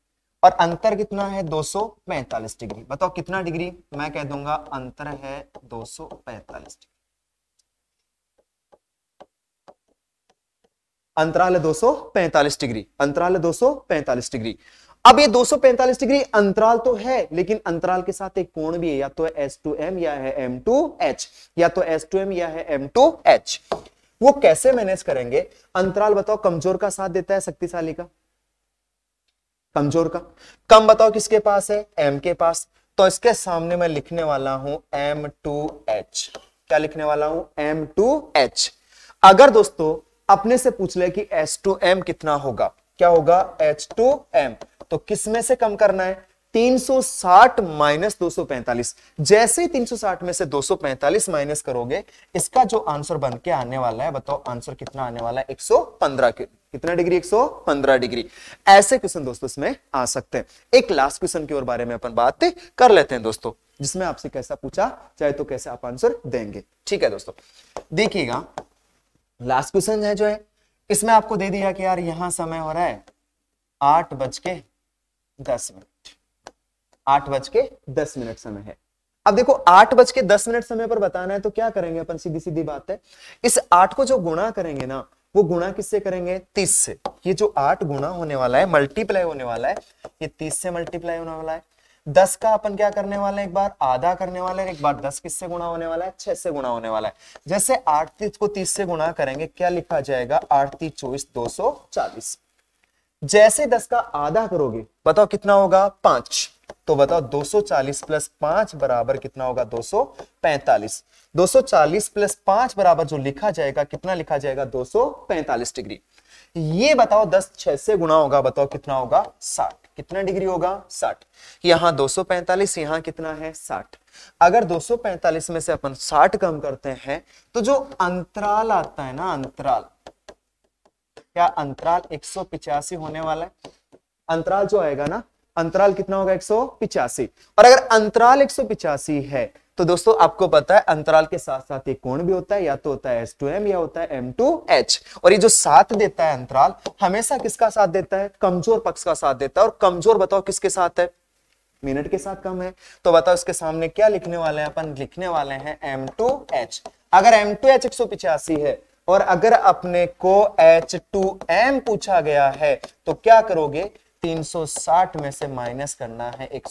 और अंतर कितना है 245 डिग्री बताओ कितना डिग्री मैं कह दूंगा अंतर है 245 डिग्री अंतराल है 245 डिग्री अंतराल है 245 डिग्री अब ये 245 डिग्री अंतराल तो है लेकिन अंतराल के साथ एक कोण भी है या तो एस टू एम या है एम टू एच या तो एस टू एम या है एम टू एच वो कैसे मैनेज करेंगे अंतराल बताओ कमजोर का साथ देता है शक्तिशाली का कमजोर का कम बताओ किसके पास है एम के पास तो इसके सामने मैं लिखने वाला हूं एम टू एच क्या लिखने वाला हूं एम टू एच अगर दोस्तों अपने से पूछ ले कि एच टू एम कितना होगा क्या होगा एच टू एम तो किसमें से कम करना है 360 माइनस 245 जैसे 360 में से 245 माइनस करोगे इसका जो आंसर बन के आने वाला है बताओ आंसर कितना आने वाला है 115 पंद्रह कितना डिग्री 115 डिग्री ऐसे क्वेश्चन दोस्तों इसमें आ सकते हैं एक लास्ट क्वेश्चन के और बारे में अपन बात कर लेते हैं दोस्तों जिसमें आपसे कैसा पूछा चाहे तो कैसे आप आंसर देंगे ठीक है दोस्तों देखिएगा लास्ट क्वेश्चन है जो है इसमें आपको दे दिया कि यार यहां समय हो रहा है आठ बज के दस मिनट आठ बज के दस मिनट समय है अब देखो आठ बज के दस मिनट समय पर बताना है तो क्या करेंगे अपन सीधी सीधी बात है इस आठ को जो गुणा करेंगे ना वो गुणा किससे करेंगे तीस से ये जो आठ गुणा होने वाला है मल्टीप्लाई होने वाला है ये तीस से मल्टीप्लाई होने वाला है दस का अपन क्या करने वाले हैं एक बार आधा करने वाले हैं एक बार दस किससे गुणा होने वाला है छह से गुणा होने वाला है जैसे आठ तीस को तीस से गुणा करेंगे क्या लिखा जाएगा आठ तीस चौबीस दो सौ चालीस जैसे दस का आधा करोगे बताओ कितना होगा पांच तो बताओ 240 प्लस पांच बराबर कितना होगा 245 240 प्लस पांच बराबर जो लिखा जाएगा कितना लिखा जाएगा 245 डिग्री ये बताओ 10 6 से गुणा होगा बताओ कितना होगा 60 कितना डिग्री होगा 60 यहां 245 यहां कितना है 60 अगर 245 में से अपन 60 कम करते हैं तो जो अंतराल आता है ना अंतराल क्या अंतराल एक होने वाला है अंतराल जो आएगा ना अंतराल कितना होगा एक और अगर अंतराल एक है तो दोस्तों आपको पता है अंतराल के साथ साथ एक कोण भी होता है या तो होता है एस टू एम या होता है एम टू एच और ये जो साथ देता है अंतराल हमेशा किसका साथ देता है कमजोर पक्ष का साथ देता है और कमजोर बताओ किसके साथ है मिनट के साथ कम है तो बताओ इसके सामने क्या लिखने वाले हैं अपन लिखने वाले हैं एम टू एच अगर एम टू एच एक है और अगर अपने को एच टू एम पूछा गया है तो क्या करोगे 360 में से माइनस करना है एक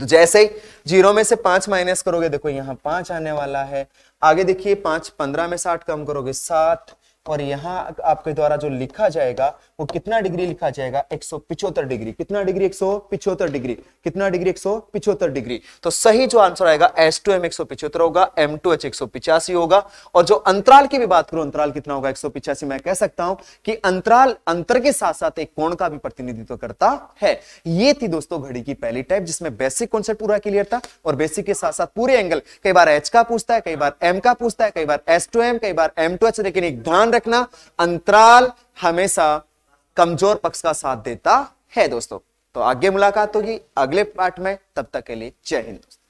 तो जैसे ही जीरो में से पांच माइनस करोगे देखो यहाँ पांच आने वाला है आगे देखिए पांच पंद्रह में साठ कम करोगे सात और यहाँ आपके द्वारा जो लिखा जाएगा वो कितना डिग्री लिखा जाएगा एक डिग्री कितना डिग्री एक डिग्री कितना डिग्री एक डिग्री तो सही जो आंसर आएगा एस टू एम एक होगा एम टू एच एक होगा और जो अंतराल की भी बात करूं अंतराल कितना होगा एक मैं कह सकता हूं कि अंतराल अंतर के साथ साथ एक कोण का भी प्रतिनिधित्व करता है ये थी दोस्तों घड़ी की पहली टाइप जिसमें बेसिक कॉन्सेप्ट पूरा क्लियर था और बेसिक के साथ साथ पूरे एंगल कई बार एच का पूछता है कई बार एम का पूछता है कई बार एस टू एम कई बार एम टू एच लेकिन एक ध्यान रखना अंतराल हमेशा कमजोर पक्ष का साथ देता है दोस्तों तो आगे मुलाकात होगी अगले पार्ट में तब तक के लिए जय हिंद दोस्तों